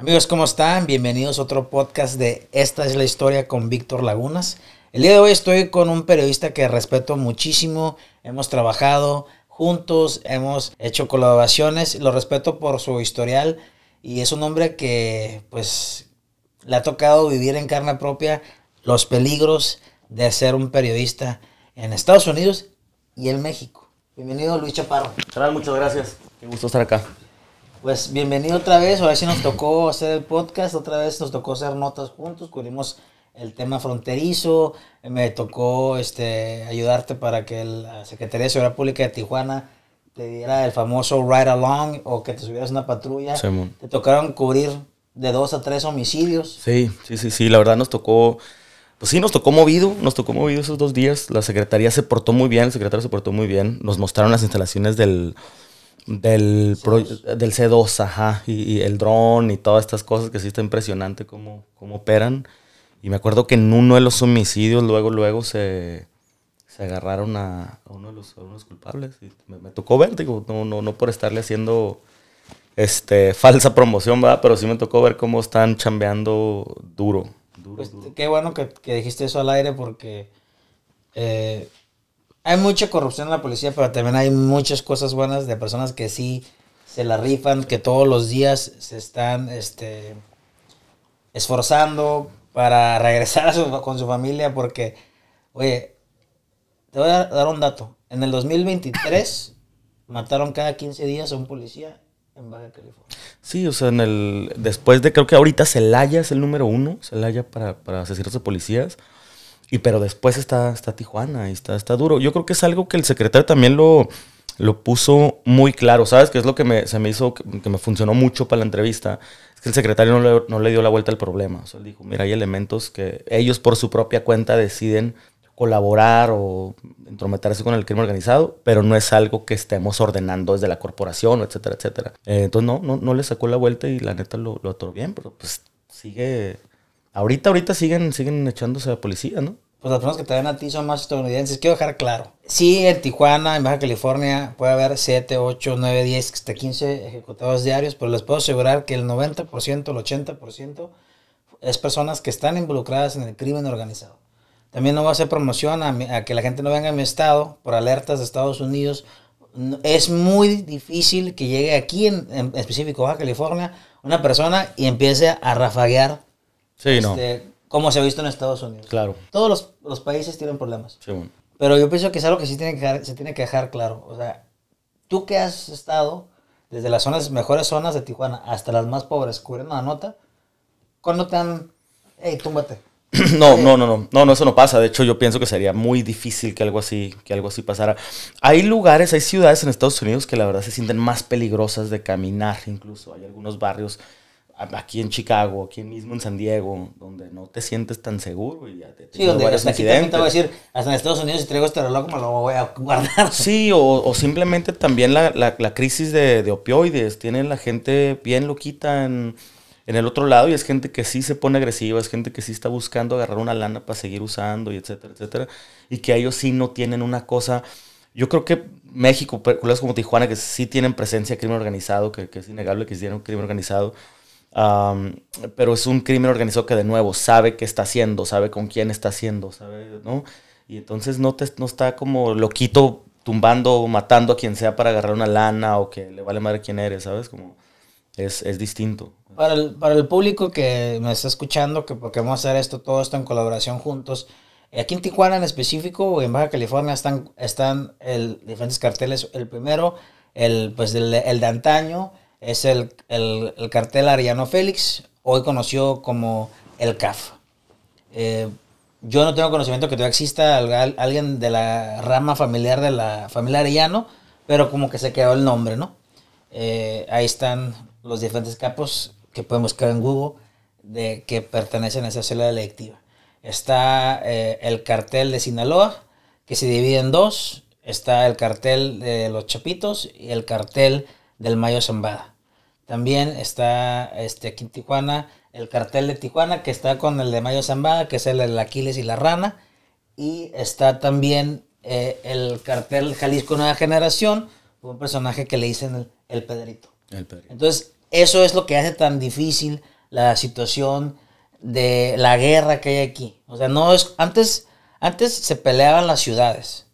Amigos, ¿cómo están? Bienvenidos a otro podcast de Esta es la historia con Víctor Lagunas. El día de hoy estoy con un periodista que respeto muchísimo. Hemos trabajado juntos, hemos hecho colaboraciones, lo respeto por su historial y es un hombre que pues le ha tocado vivir en carne propia los peligros de ser un periodista en Estados Unidos y en México. Bienvenido Luis Chaparro. Muchas gracias. Qué gusto estar acá. Pues bienvenido otra vez, ahora sí nos tocó hacer el podcast, otra vez nos tocó hacer notas juntos, cubrimos el tema fronterizo, me tocó este, ayudarte para que la Secretaría de Seguridad Pública de Tijuana te diera el famoso ride along o que te subieras una patrulla. te tocaron cubrir de dos a tres homicidios. Sí, sí, sí, sí, la verdad nos tocó, pues sí, nos tocó movido, nos tocó movido esos dos días, la Secretaría se portó muy bien, el secretario se portó muy bien, nos mostraron las instalaciones del del, del C2, ajá, y, el dron y todas estas cosas que sí está impresionante cómo, operan. Y me acuerdo que en uno de los homicidios luego, luego se, agarraron a, uno de los, culpables. me, tocó ver, digo, no, no, por estarle haciendo este, falsa promoción, va Pero sí me tocó ver cómo están chambeando duro. Pues qué bueno que, dijiste eso al aire porque... Eh, hay mucha corrupción en la policía, pero también hay muchas cosas buenas de personas que sí se la rifan, que todos los días se están este, esforzando para regresar con su familia, porque, oye, te voy a dar un dato. En el 2023 mataron cada 15 días a un policía en Baja California. Sí, o sea, en el, después de, creo que ahorita Celaya es el número uno, Celaya para, para asesinatos de policías. Y pero después está, está Tijuana y está, está duro. Yo creo que es algo que el secretario también lo, lo puso muy claro. ¿Sabes qué es lo que me, se me hizo, que me funcionó mucho para la entrevista? Es que el secretario no le, dio la vuelta al problema. O sea, él dijo, mira, hay elementos que ellos por su propia cuenta deciden colaborar o entrometerse con el crimen organizado, pero no es algo que estemos ordenando desde la corporación, etcétera, etcétera. Eh, entonces, no, no, no le sacó la vuelta y la neta lo, lo atoró bien, pero pues sigue Ahorita, ahorita siguen, siguen echándose a policía, ¿no? Pues las personas que te ven a ti son más estadounidenses. Quiero dejar claro. Sí, en Tijuana, en Baja California, puede haber 7, 8, 9, 10, hasta 15 ejecutados diarios, pero les puedo asegurar que el 90%, el 80% es personas que están involucradas en el crimen organizado. También no voy a hacer promoción a, que la gente no venga a mi estado por alertas de Estados Unidos. Es muy difícil que llegue aquí, en, en específico Baja California, una persona y empiece a rafaguear Sí, este, no. Como se ha visto en Estados Unidos. Claro. Todos los, los países tienen problemas. Sí, Pero yo pienso que es algo que sí tiene que se tiene que dejar claro. O sea, tú que has estado desde las zonas, mejores zonas de Tijuana hasta las más pobres, cubriendo una nota, ¿cuándo te han... Ey, túmbate. No, no, no, no, no, no, eso no pasa. De hecho, yo pienso que sería muy difícil que algo así, que algo así pasara. Hay lugares, hay ciudades en Estados Unidos que la verdad se sienten más peligrosas de caminar, incluso hay algunos barrios aquí en Chicago, aquí mismo en San Diego, donde no te sientes tan seguro y ya te Sí, hasta aquí te voy a decir, hasta en Estados Unidos si traigo este reloj, me lo voy a guardar. Sí, o, simplemente también la, crisis de, de, opioides. Tienen la gente bien loquita en, en el otro lado y es gente que sí se pone agresiva, es gente que sí está buscando agarrar una lana para seguir usando y etcétera, etcétera. Y que ellos sí no tienen una cosa... Yo creo que México, lugares como Tijuana, que sí tienen presencia de crimen organizado, que, que es innegable que hicieron crimen organizado pero es un crimen organizado que de nuevo sabe qué está haciendo, sabe con quién está haciendo, sabe, ¿no? Y entonces no, te, no está como loquito tumbando, o matando a quien sea para agarrar una lana o que le vale madre quién eres, ¿sabes? Como es, es distinto. Para el, para el, público que me está escuchando, que porque vamos a hacer esto, todo esto en colaboración juntos, aquí en Tijuana en específico, o en Baja California, están, están el, diferentes carteles. El primero, el, pues, el, el de antaño, es el, cartel Ariano Félix, hoy conocido como el CAF. Eh, yo no tengo conocimiento que todavía exista alguien de la rama familiar de la familia Ariano, pero como que se quedó el nombre, ¿no? Eh, ahí están los diferentes capos que podemos buscar en Google de que pertenecen a esa célula delictiva. Está eh, el cartel de Sinaloa, que se divide en dos. Está el cartel de los Chapitos y el cartel del Mayo Zambada. También está este, aquí en Tijuana el cartel de Tijuana que está con el de Mayo Zambada, que es el de Aquiles y la Rana. Y está también eh, el cartel Jalisco Nueva Generación, un personaje que le dicen el, Pedrito. Entonces, eso es lo que hace tan difícil la situación de la guerra que hay aquí. O sea, no es. Antes, antes se peleaban las ciudades.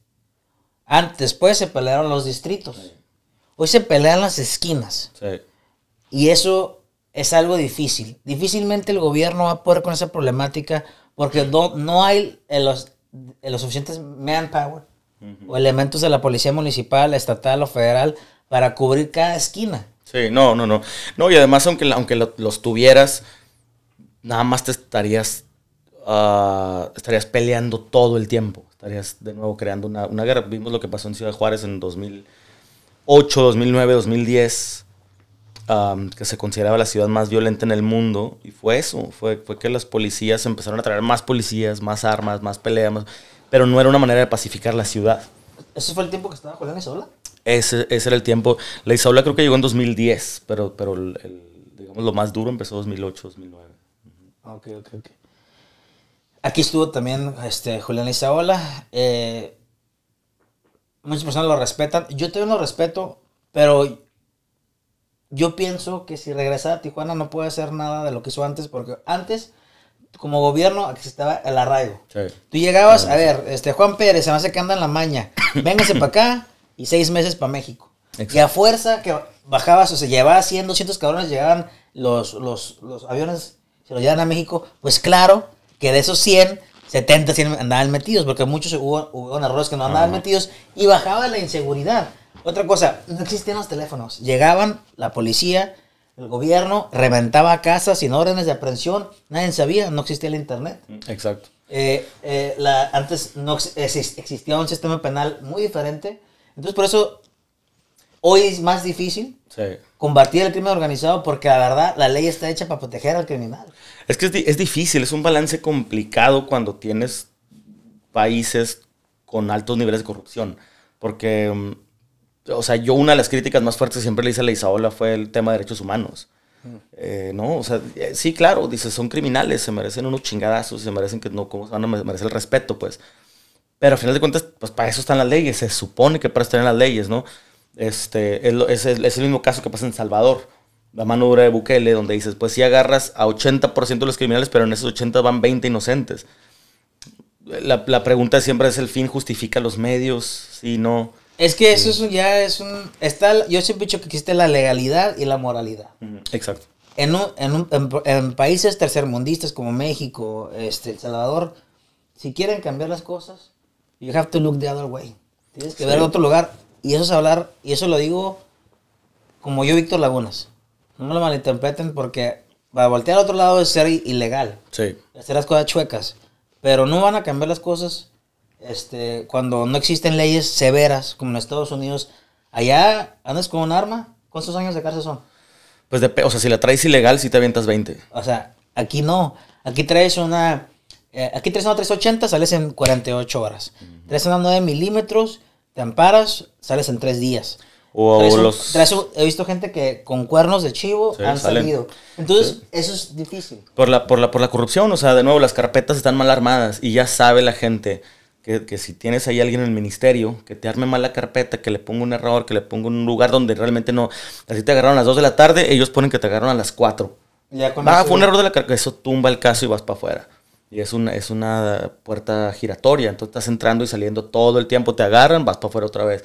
Antes, pues, se pelearon los distritos. Hoy se pelean las esquinas. Y eso es algo difícil. Difícilmente el gobierno va a poder con esa problemática porque no, hay los, los suficientes manpower o elementos de la policía municipal, estatal o federal para cubrir cada esquina. Sí, no, no, no. No, y además, aunque, aunque los tuvieras, nada más te estarías, ah, estarías peleando todo el tiempo. Estarías de nuevo creando una, una guerra. Vimos lo que pasó en Ciudad Juárez en 2000 2008, 2009, 2010, que se consideraba la ciudad más violenta en el mundo. Y fue eso, fue, fue que las policías empezaron a traer más policías, más armas, más peleas, pero no era una manera de pacificar la ciudad. ¿Eso fue el tiempo que estaba Julián Isabela? Ese, ese era el tiempo. La Isaola creo que llegó en 2010, pero, pero digamos lo más duro empezó 2008, 2009. Ah, ok, ok, ok. Aquí estuvo también este, Julián Isaola. Eh, muchas personas lo respetan. Yo también lo respeto, pero yo pienso que si regresa a Tijuana no puede hacer nada de lo que hizo antes, porque antes, como gobierno, estaba el arraigo. Tú llegabas, a ver, este Juan Pérez, se me hace que anda en la maña, véngase para acá y seis meses para México. Y a fuerza que bajabas, o se llevaba 100, 200 cabrones, llegaban los, los, los aviones, se los llevan a México, pues claro que de esos 100 70, andaban metidos, porque muchos hubo, errores que no andaban metidos y bajaba la inseguridad. Otra cosa, no existían los teléfonos. Llegaban la policía, el gobierno, reventaba casas sin órdenes de aprehensión, nadie sabía, no existía el internet. Exacto. Eh, eh, antes no existía un sistema penal muy diferente. Entonces, por eso Hoy es más difícil combatir el crimen organizado porque la verdad la ley está hecha para proteger al criminal. Es que es, difícil, es un balance complicado cuando tienes países con altos niveles de corrupción. Porque, mm, o sea, yo una de las críticas más fuertes siempre le hice a la Isaola fue el tema de derechos humanos. Mm. Eh, no, o sea, eh, sí, claro, dices, son criminales, se merecen unos chingadazos, se merecen que no, ¿cómo se van a merecer el respeto, pues? Pero al final de cuentas, pues para eso están las leyes, se supone que para estar en las leyes, ¿no? Este, es, es el mismo caso que pasa en Salvador, la mano dura de Bukele, donde dices, pues si agarras a 80% de los criminales, pero en esos 80 van 20 inocentes. La, la pregunta siempre es, ¿el fin justifica los medios? Si no. Es que eso ya es un... Está, yo siempre he dicho que existe la legalidad y la moralidad. Exacto. En, en, en, países tercermundistas como México, este, Salvador, si quieren cambiar las cosas, you have to look the other way. Tienes que ver ver otro lugar. Y eso es hablar, y eso lo digo como yo, Víctor Lagunas. No me lo malinterpreten porque para voltear al otro lado es ser ilegal. Sí. Hacer las cosas chuecas. Pero no van a cambiar las cosas este, cuando no existen leyes severas como en Estados Unidos. Allá andas con un arma. ¿Cuántos años de cárcel son? Pues, de, o sea, si la traes ilegal, si te avientas 20. O sea, aquí no. Aquí traes una... Eh, aquí traes una 380, sales en 48 horas. Traes una 9 milímetros te amparas, sales en tres días. O, los... he visto gente que con cuernos de chivo han salido. Entonces, eso es difícil. Por la, por, la, por la corrupción, o sea, de nuevo, las carpetas están mal armadas y ya sabe la gente que, si tienes ahí alguien en el ministerio, que te arme mal la carpeta, que le ponga un error, que le ponga un lugar donde realmente no. Así te agarraron a las dos de la tarde, ellos ponen que te agarraron a las cuatro. Ya ah, fue un error de la carpeta, eso tumba el caso y vas para afuera. Y es una, es una puerta giratoria, entonces estás entrando y saliendo todo el tiempo, te agarran, vas para afuera otra vez.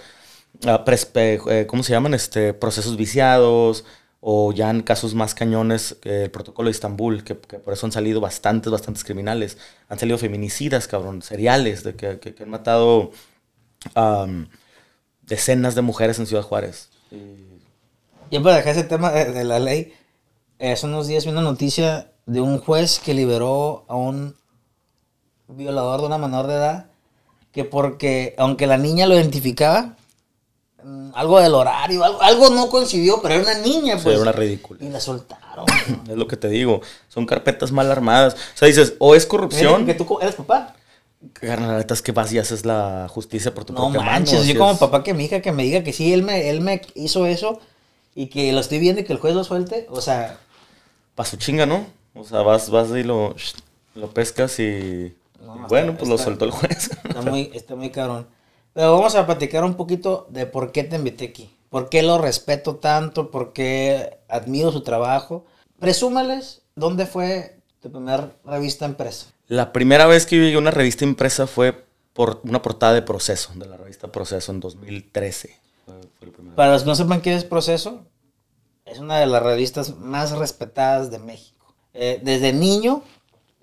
Ah, eh, ¿Cómo se llaman? Este, procesos viciados o ya en casos más cañones, el protocolo de Estambul, que, por eso han salido bastantes, bastantes criminales. Han salido feminicidas, cabrón, seriales, de que, han matado decenas de mujeres en Ciudad Juárez. Y... Yo para dejar ese tema de la ley, hace unos días vi una noticia de un juez que liberó a un violador de una menor de edad que porque, aunque la niña lo identificaba, mm, algo del horario, algo, no coincidió, pero era una niña, pues. una ridícula. Y la soltaron. es lo que te digo, son carpetas mal armadas. O sea, dices, o es corrupción. Que tú eres papá. Carnal, es que vas y haces la justicia por tu no manches, yo como papá que mi hija que me diga que sí, él me, él me hizo eso y que lo estoy viendo y que el juez lo suelte, o sea su chinga, ¿no? O sea, vas, vas y lo, lo pescas y, bueno, pues lo soltó el juez. Está muy, está muy cabrón. Pero vamos a platicar un poquito de por qué te invité aquí. ¿Por qué lo respeto tanto? ¿Por qué admiro su trabajo? Presúmales, ¿dónde fue tu primera revista impresa? La primera vez que yo una revista impresa fue por una portada de Proceso, de la revista Proceso en 2013. Para los que no sepan qué es Proceso, es una de las revistas más respetadas de México. Eh, desde niño,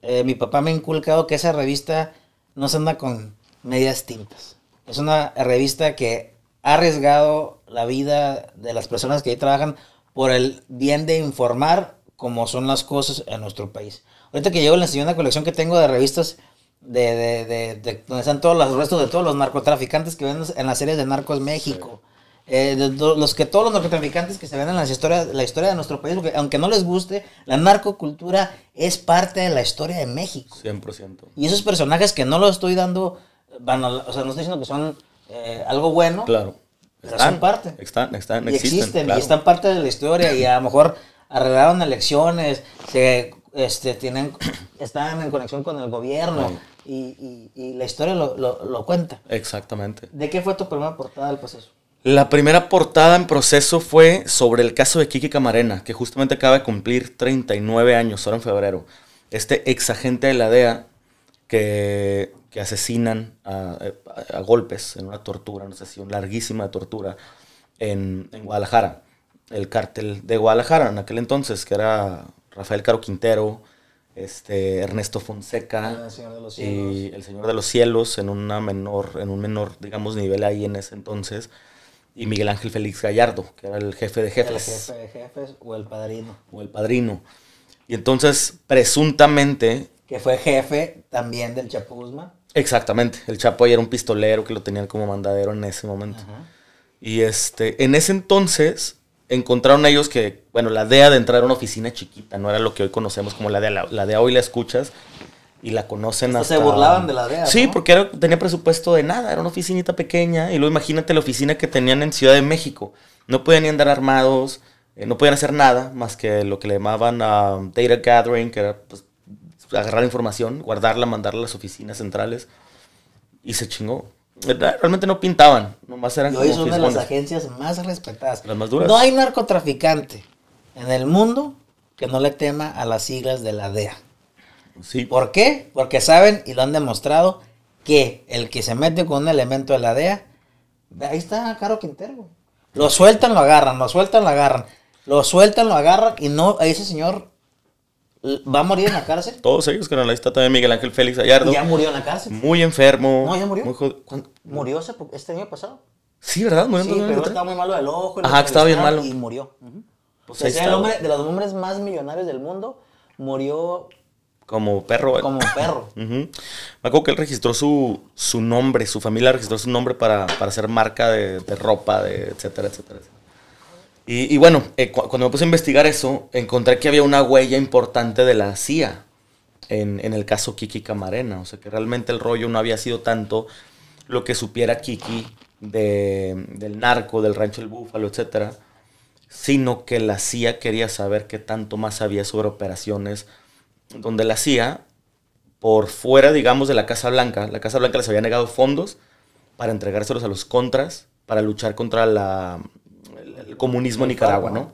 eh, mi papá me ha inculcado que esa revista no se anda con medias tintas. Es una revista que ha arriesgado la vida de las personas que ahí trabajan por el bien de informar cómo son las cosas en nuestro país. Ahorita que llevo la una colección que tengo de revistas de, donde están todos los restos de todos los narcotraficantes que ven en las series de Narcos México. Eh, los que todos los narcotraficantes que se ven en las historias, la historia de nuestro país, aunque no les guste, la narcocultura es parte de la historia de México. 100%. Y esos personajes que no lo estoy dando, van o sea, no estoy diciendo que son eh, algo bueno. Claro. Están, son parte. existen. Y están parte de la historia y a lo mejor arreglaron elecciones, se, este, tienen, están en conexión con el gobierno. Y, y, la historia lo, lo cuenta. Exactamente. ¿De qué fue tu primera portada del proceso? La primera portada en proceso fue sobre el caso de Kiki Camarena, que justamente acaba de cumplir 39 años, ahora en febrero. Este ex de la DEA que, asesinan a, golpes en una tortura, no sé si una larguísima tortura en, Guadalajara. El cártel de Guadalajara en aquel entonces, que era Rafael Caro Quintero, este, Ernesto Fonseca ah, y el Señor de los Cielos en, una menor, en un menor, digamos, nivel ahí en ese entonces y Miguel Ángel Félix Gallardo, que era el jefe de jefes. El jefe de jefes o el padrino. O el padrino. Y entonces, presuntamente... Que fue jefe también del Chapo Guzmán. Exactamente, el Chapo era un pistolero que lo tenían como mandadero en ese momento. Y este, en ese entonces encontraron ellos que, bueno, la idea de entrar a una oficina chiquita, no era lo que hoy conocemos como la de La, la hoy la escuchas y la conocen hasta... Se burlaban de la DEA. Sí, porque tenía presupuesto de nada, era una oficinita pequeña y luego imagínate la oficina que tenían en Ciudad de México. No podían ni andar armados, eh, no podían hacer nada más que lo que le llamaban a um, data gathering, que era pues, agarrar información, guardarla, mandarla a las oficinas centrales y se chingó. Realmente no pintaban, nomás eran... Y hoy es una de las agencias más respetadas. Las más duras. No hay narcotraficante en el mundo que no le tema a las siglas de la DEA. Sí. ¿Por qué? Porque saben y lo han demostrado que el que se mete con un elemento de la DEA, ahí está Caro Quintero. Lo sueltan, lo agarran, lo sueltan, lo agarran, lo sueltan, lo agarran y no, ese señor va a morir en la cárcel. Todos ellos, que no la está también Miguel Ángel Félix Gallardo. Ya murió en la cárcel. Muy enfermo. No, ya murió. Murió este año pasado. Sí, ¿verdad? Murió sí, pero estaba muy malo del ojo. Ajá, estaba bien malo. Y murió. Pues o sea, el hombre, de los hombres más millonarios del mundo, murió como perro. Como perro. Me acuerdo que él registró su, su nombre, su familia registró su nombre para, hacer marca de, ropa, de etcétera, etcétera. Y, bueno, eh, cuando me puse a investigar eso, encontré que había una huella importante de la CIA en, el caso Kiki Camarena. O sea, que realmente el rollo no había sido tanto lo que supiera Kiki del narco, del rancho del búfalo, etcétera, sino que la CIA quería saber qué tanto más había sobre operaciones donde la CIA, por fuera, digamos, de la Casa Blanca, la Casa Blanca les había negado fondos para entregárselos a los contras, para luchar contra el, comunismo en Nicaragua, ¿no?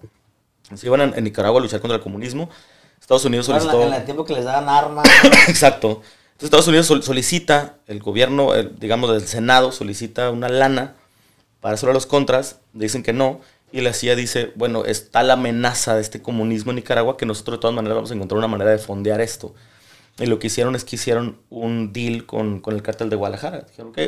Se iban a, en Nicaragua a luchar contra el comunismo. Estados Unidos solicitó... en el tiempo que les daban armas. Exacto. Entonces Estados Unidos solicita, el gobierno, eh, digamos, del Senado solicita una lana para hacerlo a los contras, dicen que no, y la CIA dice, bueno, está la amenaza de este comunismo en Nicaragua que nosotros de todas maneras vamos a encontrar una manera de fondear esto. Y lo que hicieron es que hicieron un deal con, el cártel de Guadalajara. Dijeron, ok,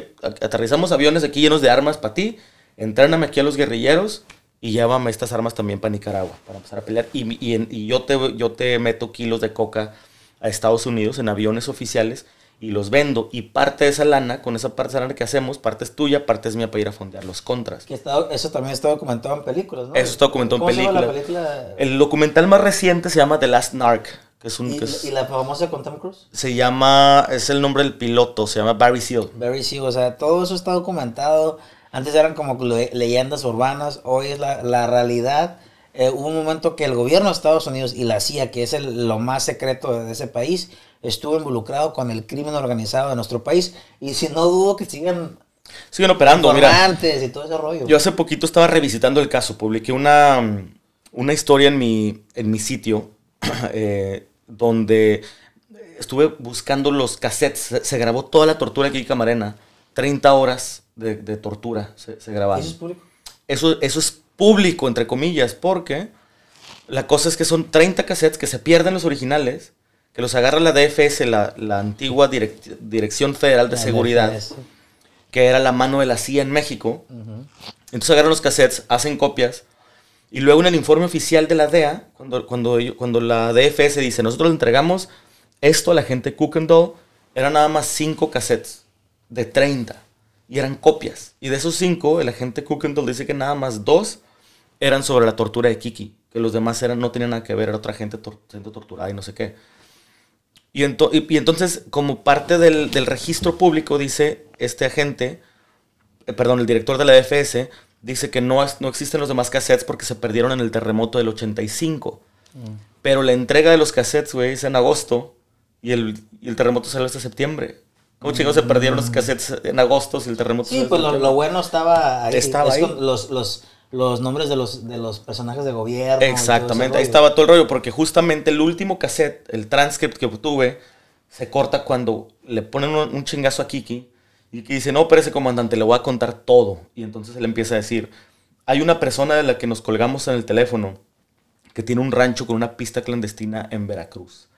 aterrizamos aviones aquí llenos de armas para ti, entréname aquí a los guerrilleros y llévame estas armas también para Nicaragua, para empezar a pelear. Y, yo, te, yo te meto kilos de coca a Estados Unidos en aviones oficiales y los vendo y parte de esa lana, con esa parte de esa lana que hacemos, parte es tuya, parte es mía para ir a fondear los contras. eso también está documentado en películas, ¿no? Eso está documentado en películas. El documental más reciente se llama The Last Narc. Que es un, ¿Y, la famosa con Tom Cruise? Se llama, es el nombre del piloto, se llama Barry Seal. Barry Seal, o sea, todo eso está documentado. Antes eran como leyendas urbanas, hoy es la, la realidad eh, hubo un momento que el gobierno de Estados Unidos y la CIA, que es lo más secreto de ese país, estuvo involucrado con el crimen organizado de nuestro país. Y si no dudo que Siguen operando, mira. Y todo ese rollo. Yo hace poquito estaba revisitando el caso, publiqué una, una historia en mi, en mi sitio eh, donde estuve buscando los cassettes, se, grabó toda la tortura aquí en Camarena, 30 horas de, tortura se, se ¿Eso es público? Eso, eso es público, entre comillas, porque la cosa es que son 30 cassettes que se pierden los originales, que los agarra la DFS, la, antigua Dirección Federal de Seguridad, que era la mano de la CIA en México. Entonces agarran los cassettes, hacen copias, y luego en el informe oficial de la DEA, cuando, cuando, cuando la DFS dice, nosotros le entregamos esto a la gente Cook and eran nada más 5 cassettes de 30 y eran copias. Y de esos cinco, el agente Cookendall dice que nada más dos eran sobre la tortura de Kiki, que los demás eran, no tenían nada que ver, era otra gente siendo torturada y no sé qué. Y, entonces, como parte del, registro público, dice este agente, eh, perdón, el director de la DFS, dice que no, no existen los demás cassettes porque se perdieron en el terremoto del 85. Mm. Pero la entrega de los cassettes, güey, es en agosto y el, el terremoto salió hasta este septiembre. Un chingo se perdieron los cassettes en agosto si el terremoto? Sí, pues lo, bueno estaba ahí. Estaba ahí. los, los, nombres de los, de los personajes de gobierno. Exactamente, ahí estaba todo el rollo, porque justamente el último cassette, el transcript que obtuve, se corta cuando le ponen un, chingazo a Kiki y que dice, no, pero ese comandante, le voy a contar todo. Y entonces él empieza a decir, hay una persona de la que nos colgamos en el teléfono que tiene un rancho con una pista clandestina en Veracruz.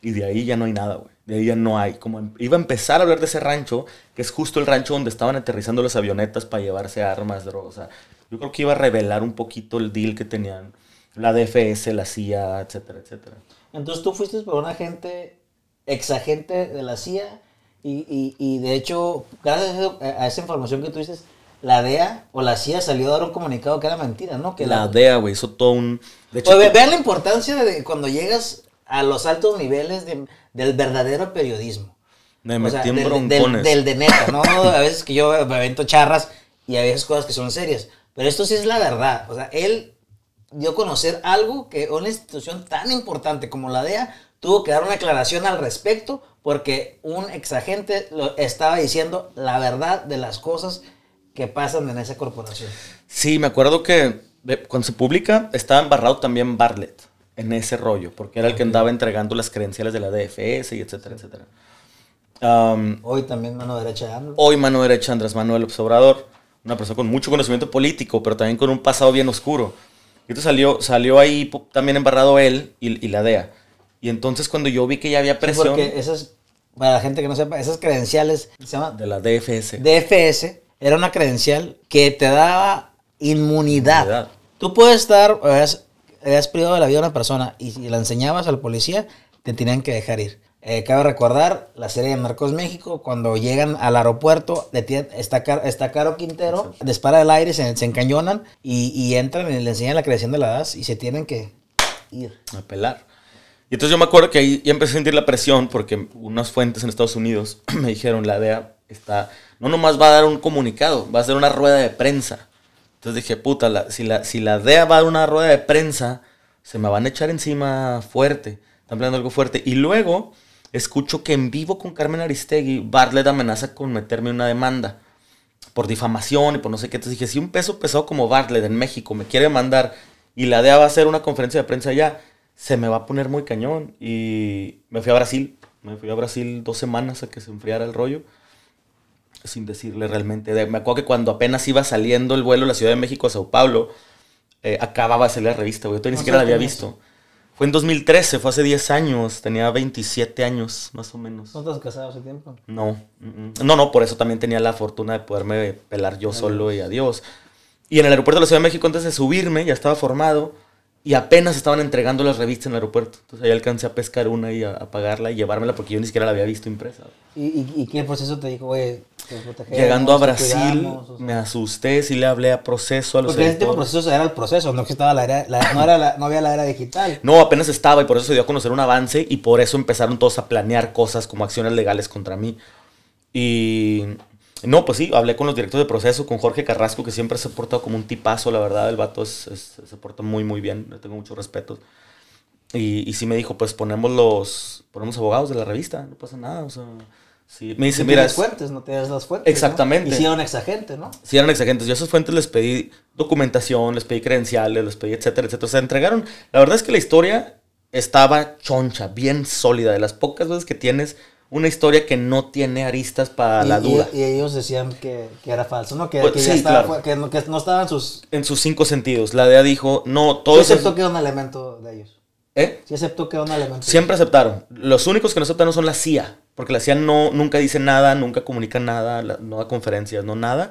Y de ahí ya no hay nada, güey de ahí ya no hay. Como em, iba a empezar a hablar de ese rancho, que es justo el rancho donde estaban aterrizando las avionetas para llevarse armas, drogas. O sea, yo creo que iba a revelar un poquito el deal que tenían la DFS, la CIA, etcétera, etcétera. Entonces tú fuiste por un agente, exagente de la CIA, y, de hecho, gracias a esa información que tú dices, la DEA o la CIA salió a dar un comunicado que era mentira, ¿no? Que la, DEA, güey, hizo todo un... De hecho, la importancia de cuando llegas a los altos niveles de, del verdadero periodismo. Me metí del, broncones. Del, de neta, ¿no? A veces que yo me avento charras y a veces cosas que son serias. Pero esto sí es la verdad. O sea, él dio a conocer algo que una institución tan importante como la DEA tuvo que dar una aclaración al respecto porque un exagente lo estaba diciendo la verdad de las cosas que pasan en esa corporación. Sí, me acuerdo que eh, cuando se publica estaba embarrado también Bartlett en ese rollo, porque era el que andaba entregando las credenciales de la DFS y etcétera, etcétera. Um, hoy también mano derecha de Andrés. Hoy mano derecha Andrés Manuel Observador. una persona con mucho conocimiento político, pero también con un pasado bien oscuro. Y entonces salió, salió ahí también embarrado él y, la DEA. Y entonces cuando yo vi que ya había presión... Sí, porque esas, para la gente que no sepa, esas credenciales... De la DFS. DFS era una credencial que te daba inmunidad. inmunidad. Tú puedes estar, le has privado de la vida a una persona y si la enseñabas al policía, te tenían que dejar ir. Eh, cabe recordar la serie de Narcos México, cuando llegan al aeropuerto, está, está, Caro Quintero, dispara el aire, se, encañonan y, entran y le enseñan la creación de la DAS y se tienen que ir. A pelar. Y entonces yo me acuerdo que ahí ya empecé a sentir la presión porque unas fuentes en Estados Unidos me dijeron, la DEA está, no nomás va a dar un comunicado, va a hacer una rueda de prensa entonces dije, puta, si, la, si la DEA va a dar una rueda de prensa, se me van a echar encima fuerte. Están planeando algo fuerte. Y luego escucho que en vivo con Carmen Aristegui, Bartlett amenaza con meterme una demanda por difamación y por no sé qué. Entonces dije, si un peso pesado como Bartlett en México me quiere mandar y la DEA va a hacer una conferencia de prensa allá, se me va a poner muy cañón. Y me fui a Brasil. Me fui a Brasil dos semanas a que se enfriara el rollo sin decirle realmente. Me acuerdo que cuando apenas iba saliendo el vuelo de la Ciudad de México a Sao Paulo, eh, acababa de salir la revista, güey. Yo ni siquiera la había visto. Fue en 2013, fue hace 10 años, tenía 27 años, más o menos. ¿No estás casado hace tiempo? No, mm, mm. no, no, por eso también tenía la fortuna de poderme pelar yo solo y adiós. Y en el aeropuerto de la Ciudad de México, antes de subirme, ya estaba formado y apenas estaban entregando las revistas en el aeropuerto. Entonces ahí alcancé a pescar una y a, pagarla y llevármela porque yo ni siquiera la había visto impresa. ¿Y, y qué proceso te dijo, güey, Llegando a Brasil, me asusté, si le hablé a proceso a los Porque este editores. ese tipo de era el proceso, no, estaba la no, había la era digital. No, apenas estaba y por eso se dio a conocer un avance y por eso empezaron todos a planear cosas como acciones legales contra mí. Y no, pues sí, hablé con los directores de proceso, con Jorge Carrasco, que siempre se ha portado como un tipazo, la verdad, el vato se se porta muy, muy bien, le tengo mucho respeto. Y, sí me dijo, pues ponemos los, ponemos abogados de la revista, no pasa nada, o sea... Sí, me dice, mira. fuentes, no tienes las fuentes. Exactamente. ¿no? Hicieron exagentes, ¿no? eran exagentes. Yo a esas fuentes les pedí documentación, les pedí credenciales, les pedí etcétera, etcétera. Se entregaron. La verdad es que la historia estaba choncha, bien sólida. De las pocas veces que tienes una historia que no tiene aristas para la duda. Y, ellos decían que, era falso, ¿no? Que, pues, estaba, que, estaban sus... En sus cinco sentidos. La DEA dijo, no, todo eso... que era un elemento de ellos. ¿Eh? Sí aceptó que una alemán. Siempre aceptaron. Los únicos que no aceptaron son la CIA, porque la CIA no, nunca dice nada, nunca comunica nada, no da conferencias, no nada.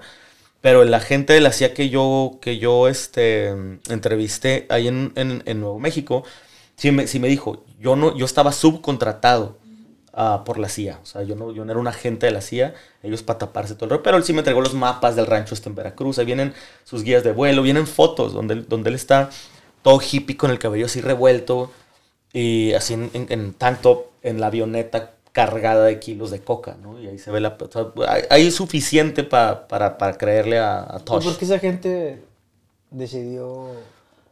Pero la gente de la CIA que yo, que yo este, entrevisté ahí en, Nuevo México, sí me, sí me, dijo, yo, no, yo estaba subcontratado ah, por la CIA. O sea, yo no, yo no era un agente de la CIA, ellos para taparse todo el rollo. Pero él sí me entregó los mapas del rancho este en Veracruz. Ahí vienen sus guías de vuelo, vienen fotos donde, donde él está todo hippie con el cabello así revuelto y así en, tanto en la avioneta cargada de kilos de coca, ¿no? Y ahí se ve la... O sea, hay, suficiente para, para creerle a, Tosh. ¿Por qué esa gente decidió...?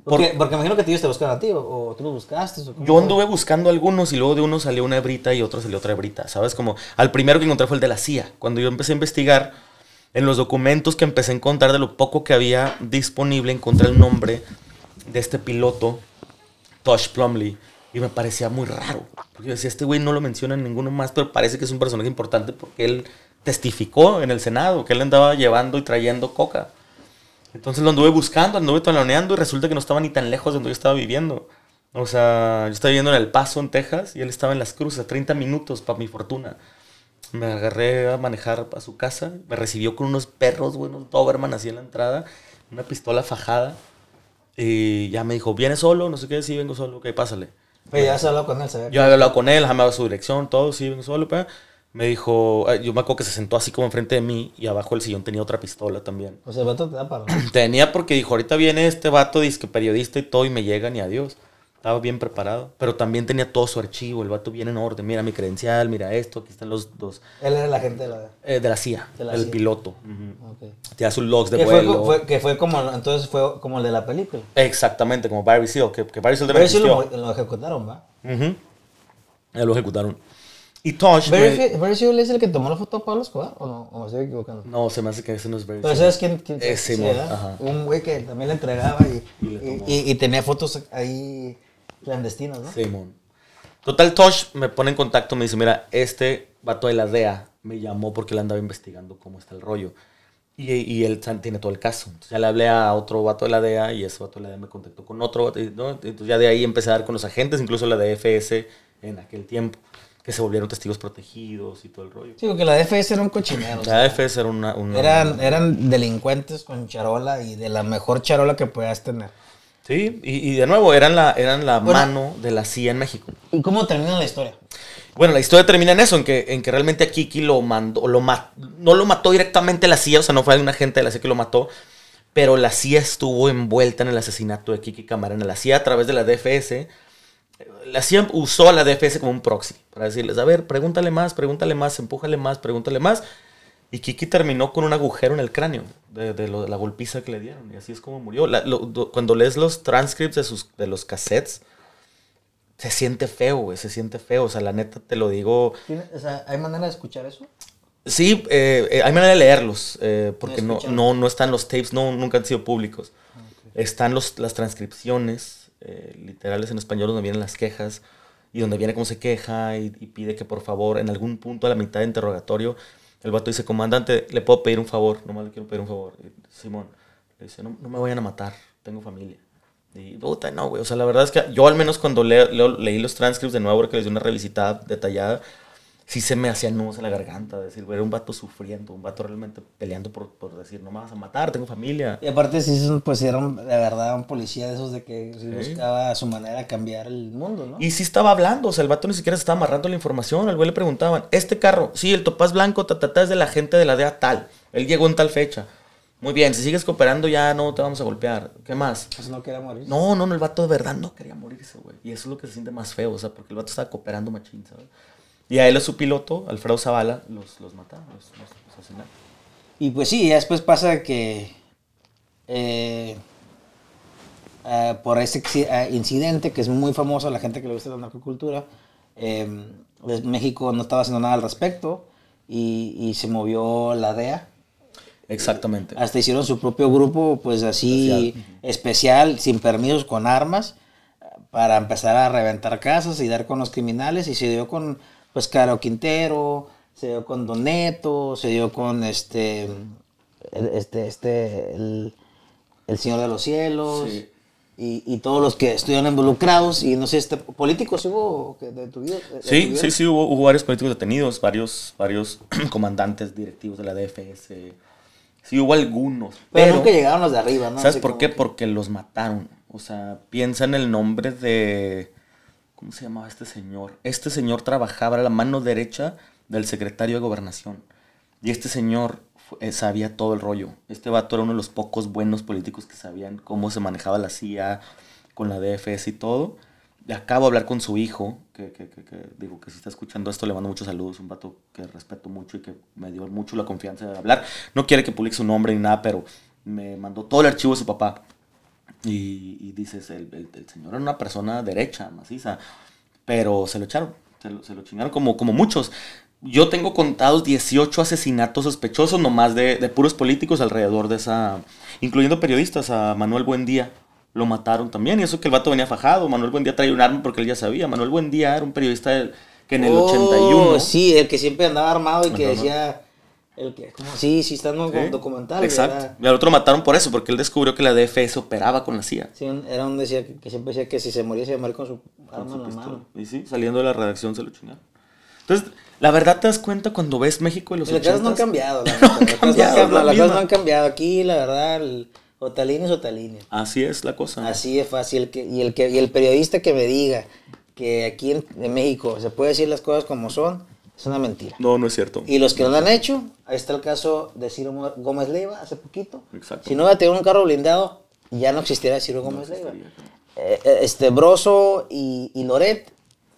Porque, porque imagino que ellos te buscaron a ti, o, tú los buscaste. yo anduve buscando algunos y luego de uno salió una hebrita y otro salió otra hebrita, ¿sabes? Como al primero que encontré fue el de la CIA. Cuando yo empecé a investigar, en los documentos que empecé a encontrar de lo poco que había disponible, encontré el nombre de este piloto, Tosh Plumley, y me parecía muy raro. Porque yo decía, este güey no lo menciona ninguno más, pero parece que es un personaje importante porque él testificó en el Senado, que él andaba llevando y trayendo coca. Entonces lo anduve buscando, anduve taloneando y resulta que no estaba ni tan lejos de donde yo estaba viviendo. O sea, yo estaba viviendo en El Paso, en Texas, y él estaba en Las Cruces, 30 minutos para mi fortuna. Me agarré a manejar a su casa, me recibió con unos perros, un Doberman así en la entrada, una pistola fajada. Y ya me dijo, viene solo? No sé qué, sí, vengo solo, ok, pásale. ya hablado con él, ¿sabes? Yo había hablado con él, jamás su dirección, todo, sí, vengo solo, me dijo, eh, yo me acuerdo que se sentó así como enfrente de mí y abajo del sillón tenía otra pistola también. O sea, el vato te da para. Tenía porque dijo, ahorita viene este vato, dice que periodista y todo, y me llegan y adiós. Estaba bien preparado. Pero también tenía todo su archivo. El vato bien en orden. Mira mi credencial, mira esto. Aquí están los dos. Él era la gente de la, eh, de la CIA. el piloto. Uh Te sus logs de vuelo. que fue como. Entonces fue como el de la película. Exactamente, como Barry Seal. Que, que Barry Seal de Seal lo, lo, ejecutaron, ¿va? lo ejecutaron. Y Tosh. ¿Barry, Seal es el que tomó la foto a Pablo Escobar? ¿O me estoy equivocando? No, se me hace que ese no es Barry Pero ¿sabes quién? quién ese, Un güey que también le entregaba y, y tenía fotos ahí Clandestinos, ¿no? Simón. Total Tosh me pone en contacto, me dice, mira, este vato de la DEA me llamó porque le andaba investigando cómo está el rollo. Y, él tiene todo el caso. ya le hablé a otro vato de la DEA y ese vato de la DEA me contactó con otro vato. Entonces ya de ahí empecé a dar con los agentes, incluso la DFS en aquel tiempo, que se volvieron testigos protegidos y todo el rollo. Sí, porque la DFS era un cochinero. La DFS era una, eran, delincuentes con charola y de la mejor charola que puedas tener. Sí, y, de nuevo, eran la, eran la mano de la CIA en México. ¿Y cómo termina la historia? Bueno, la historia termina en eso, en que, en que realmente a Kiki lo mandó, lo mat, no lo mató directamente la CIA, o sea, no fue algún agente de la CIA que lo mató, pero la CIA estuvo envuelta en el asesinato de Kiki Camarena. La CIA a través de la DFS, la CIA usó a la DFS como un proxy, para decirles, a ver, pregúntale más, pregúntale más, empújale más, pregúntale más. Y Kiki terminó con un agujero en el cráneo de, la golpiza que le dieron. Y así es como murió. cuando lees los transcripts de, sus, de los cassettes, se siente feo, Se siente feo. O sea, la neta te lo digo. ¿Hay manera de escuchar eso? Sí, eh, eh, hay manera de leerlos. Eh, porque no, no, no, están los tapes, no, nunca han sido públicos. Ah, están los, las transcripciones literales en español donde vienen las quejas y donde viene cómo se queja y, pide que por favor en algún punto a la mitad de interrogatorio el vato dice, comandante, le puedo pedir un favor, nomás le quiero pedir un favor. Simón le dice, no, me vayan a matar, tengo familia. Y puta, no, güey. O sea, la verdad es que yo al menos cuando leo, leí los transcripts de nuevo, porque les di una revisita detallada, sí se me hacían nudos en la garganta, decir, era un vato sufriendo, un vato realmente peleando por, decir, no me vas a matar, tengo familia. Y aparte sí, pues era, un, verdad, un policía de esos de que buscaba su manera de cambiar el mundo, ¿no? Y sí estaba hablando, o sea, el vato ni siquiera se estaba amarrando la información, al güey le preguntaban, este carro, sí, el topaz blanco, tatata es de la gente de la DEA tal, él llegó en tal fecha. Muy bien, si sigues cooperando ya no te vamos a golpear. ¿Qué más? Pues no quería morir. No, no, no, el vato de verdad no quería morirse, güey. Y eso es lo que se siente más feo, o sea, porque el vato estaba cooperando machín, ¿sabes? Y a él a su piloto, Alfredo Zavala, los, los los, Y pues sí, después pasa que eh, ah, por ese ah, incidente, que es muy famoso la gente que le gusta la narcocultura, em, México no estaba haciendo nada al respecto y, se movió la DEA. Exactamente. Hasta hicieron su propio grupo, pues así especial, sin permisos, con armas, para empezar a reventar casas y dar con los criminales. Y se dio con pues Caro Quintero, se dio con Neto, se dio con este, este, este, el, Señor de los Cielos. Y, y, todos los que estuvieron involucrados y no sé, este, políticos hubo detenidos. Sí, sí, sí, hubo, varios políticos detenidos, varios, varios comandantes directivos de la DFS. Sí, hubo algunos. Pero, que nunca llegaron los de arriba, ¿no? ¿Sabes por qué? Porque los mataron. O sea, piensa en el nombre de ¿Cómo se llamaba este señor? Este señor trabajaba a la mano derecha del secretario de gobernación. Y este señor eh, sabía todo el rollo. Este vato era uno de los pocos buenos políticos que sabían cómo se manejaba la CIA con la DFS y todo. acabo de hablar con su hijo, que, digo que si está escuchando esto le mando muchos saludos, un vato que respeto mucho y que me dio mucho la confianza de hablar. No quiere que publique su nombre ni nada, pero me mandó todo el archivo de su papá. Y, dices, el, señor era una persona derecha, maciza, pero se lo echaron, se lo, chingaron como, como muchos. Yo tengo contados 18 asesinatos sospechosos nomás de, puros políticos alrededor de esa, incluyendo periodistas, a Manuel Buendía lo mataron también, y eso que el vato venía fajado, Manuel Buendía traía un arma porque él ya sabía, Manuel Buendía era un periodista que en el 81... Sí, el que siempre andaba armado y que decía sí, sí, están los documentales. Exacto. Y al otro mataron por eso, porque él descubrió que la DFS e operaba con la CIA. Sí, era un decía que, siempre decía que si se moría se iba con su arma en la mano. Y sí, saliendo de la redacción se lo chingaron. Entonces, la verdad te das cuenta cuando ves México y los Unidos. Las cosas no han cambiado. las cosas, no han cambiado. Aquí, la verdad, el, Otalini es Otalini. Así es la cosa. Así es fácil. Que, y, el que, el periodista que me diga que aquí en, en México se puede decir las cosas como son, es una mentira. No, no es cierto. Y los que no lo han hecho, ahí está el caso de Ciro Gómez Leiva hace poquito. Si no hubiera tenido un carro blindado, ya no existiera Ciro Gómez Leiva. Eh, eh, este Broso y, y, Loret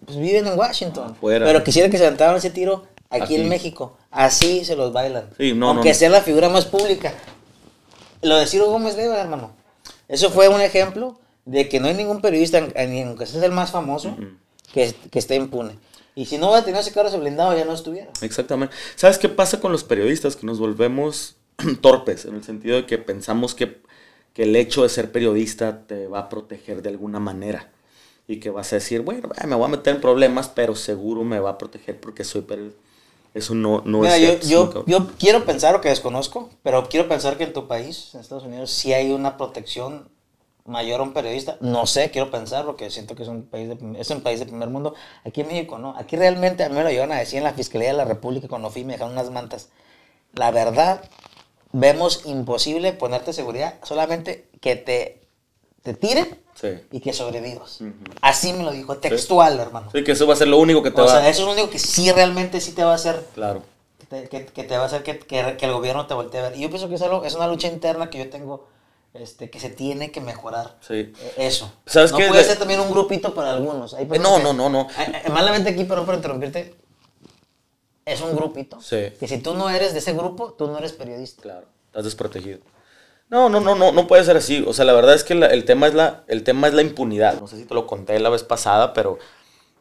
pues, viven en Washington. Ah, Pero quisieran que se levantaran ese tiro aquí, en México. Así se los bailan. Aunque sea la figura más pública. Lo de Ciro Gómez Leiva, hermano. Eso fue un ejemplo de que no hay ningún periodista, ni aunque sea el más famoso, que esté impune. Y si no a tener ese carro blindado, ya no estuviera. Exactamente. ¿Sabes qué pasa con los periodistas? Que nos volvemos torpes, en el sentido de que pensamos que, el hecho de ser periodista te va a proteger de alguna manera y que vas a decir, bueno, eh, me voy a meter en problemas, pero seguro me va a proteger porque soy periodista. Eso no, no es... Yo, yo, yo, quiero pensar, o que desconozco, pero quiero pensar que en tu país, en Estados Unidos, sí hay una protección mayor un periodista. No sé, quiero pensar, que siento que es un país de, es un país de primer mundo. Aquí en México, ¿no? Aquí realmente a mí yo lo llevan a decir en la Fiscalía de la República cuando fui me dejaron unas mantas. La verdad, vemos imposible ponerte seguridad, solamente que te, te tiren y que sobrevivas. Así me lo dijo, textual, hermano. Sí, que eso va a ser lo único que te va O eso es lo único que sí realmente sí te va a hacer... Claro. Que, te va a hacer que, que, el gobierno te voltee a ver. Y yo pienso que es, es una lucha interna que yo tengo este, que se tiene que mejorar. E-, eso. ¿Sabes no puede ser también un grupito para algunos. no, no, no, no. malamente aquí, perdón por interrumpirte, es un grupito. Sí. Que si tú no eres de ese grupo, tú no eres periodista. Claro, estás desprotegido. No, no, no, no, no puede ser así. O sea, la verdad es que el, tema es la, el tema es la impunidad. No sé si te lo conté la vez pasada, pero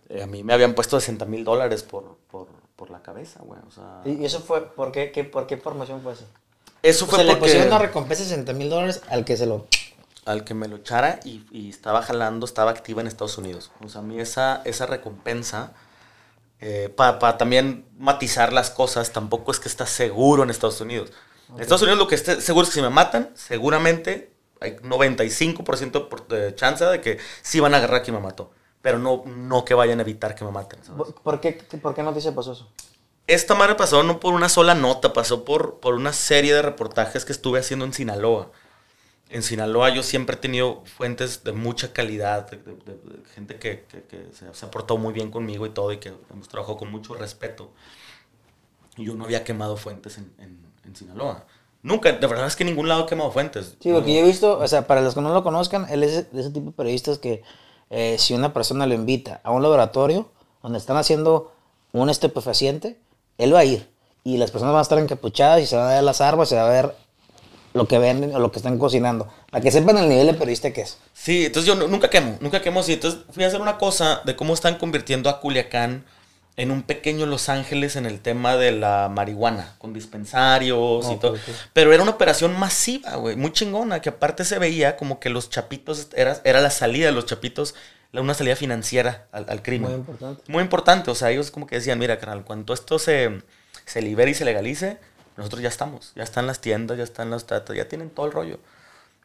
eh, a mí me habían puesto 60 mil dólares por, por, la cabeza, güey. ¿Y eso fue? ¿Por qué, por qué formación fue eso? Eso porque... le pusieron una recompensa de 60 mil dólares al que se lo... Al que me lo echara y, estaba jalando, estaba activa en Estados Unidos. O sea, a mí esa, esa recompensa, eh, para también matizar las cosas, tampoco es que está seguro en Estados Unidos. En Estados Unidos lo que esté seguro es que si me matan, seguramente hay 95% de chance de que sí van a agarrar a quien me mató. Pero no, no que vayan a evitar que me maten. ¿Por, qué, no te dice pasó eso? esta madre pasó no por una sola nota, pasó por, por una serie de reportajes que estuve haciendo en Sinaloa. En Sinaloa yo siempre he tenido fuentes de mucha calidad, de, gente que, que, se, aportó ha muy bien conmigo y todo, y que hemos trabajado con mucho respeto. Y yo no había quemado fuentes en, en, Sinaloa. Nunca, de verdad es que en ningún lado he quemado fuentes. Sí, porque yo he visto, o sea, para los que no lo conozcan, él es de ese tipo de periodistas que eh, si una persona lo invita a un laboratorio donde están haciendo un estupefaciente, él va a ir. Y las personas van a estar encapuchadas y se van a ver las armas, se va a ver lo que venden o lo que están cocinando. Para que sepan el nivel de periodista que es. Sí, entonces yo nunca quemo, nunca quemo. Sí, entonces fui a hacer una cosa de cómo están convirtiendo a Culiacán en un pequeño Los Ángeles en el tema de la marihuana, con dispensarios y todo. Pero era una operación masiva, güey, muy chingona, que aparte se veía como que los chapitos, era, era la salida de los chapitos una salida financiera al, crimen. Muy importante. Muy importante, o sea, ellos como que decían, mira, canal, cuando esto se, se libere y se legalice, nosotros ya estamos, ya están las tiendas, ya están las tratas, ya tienen todo el rollo.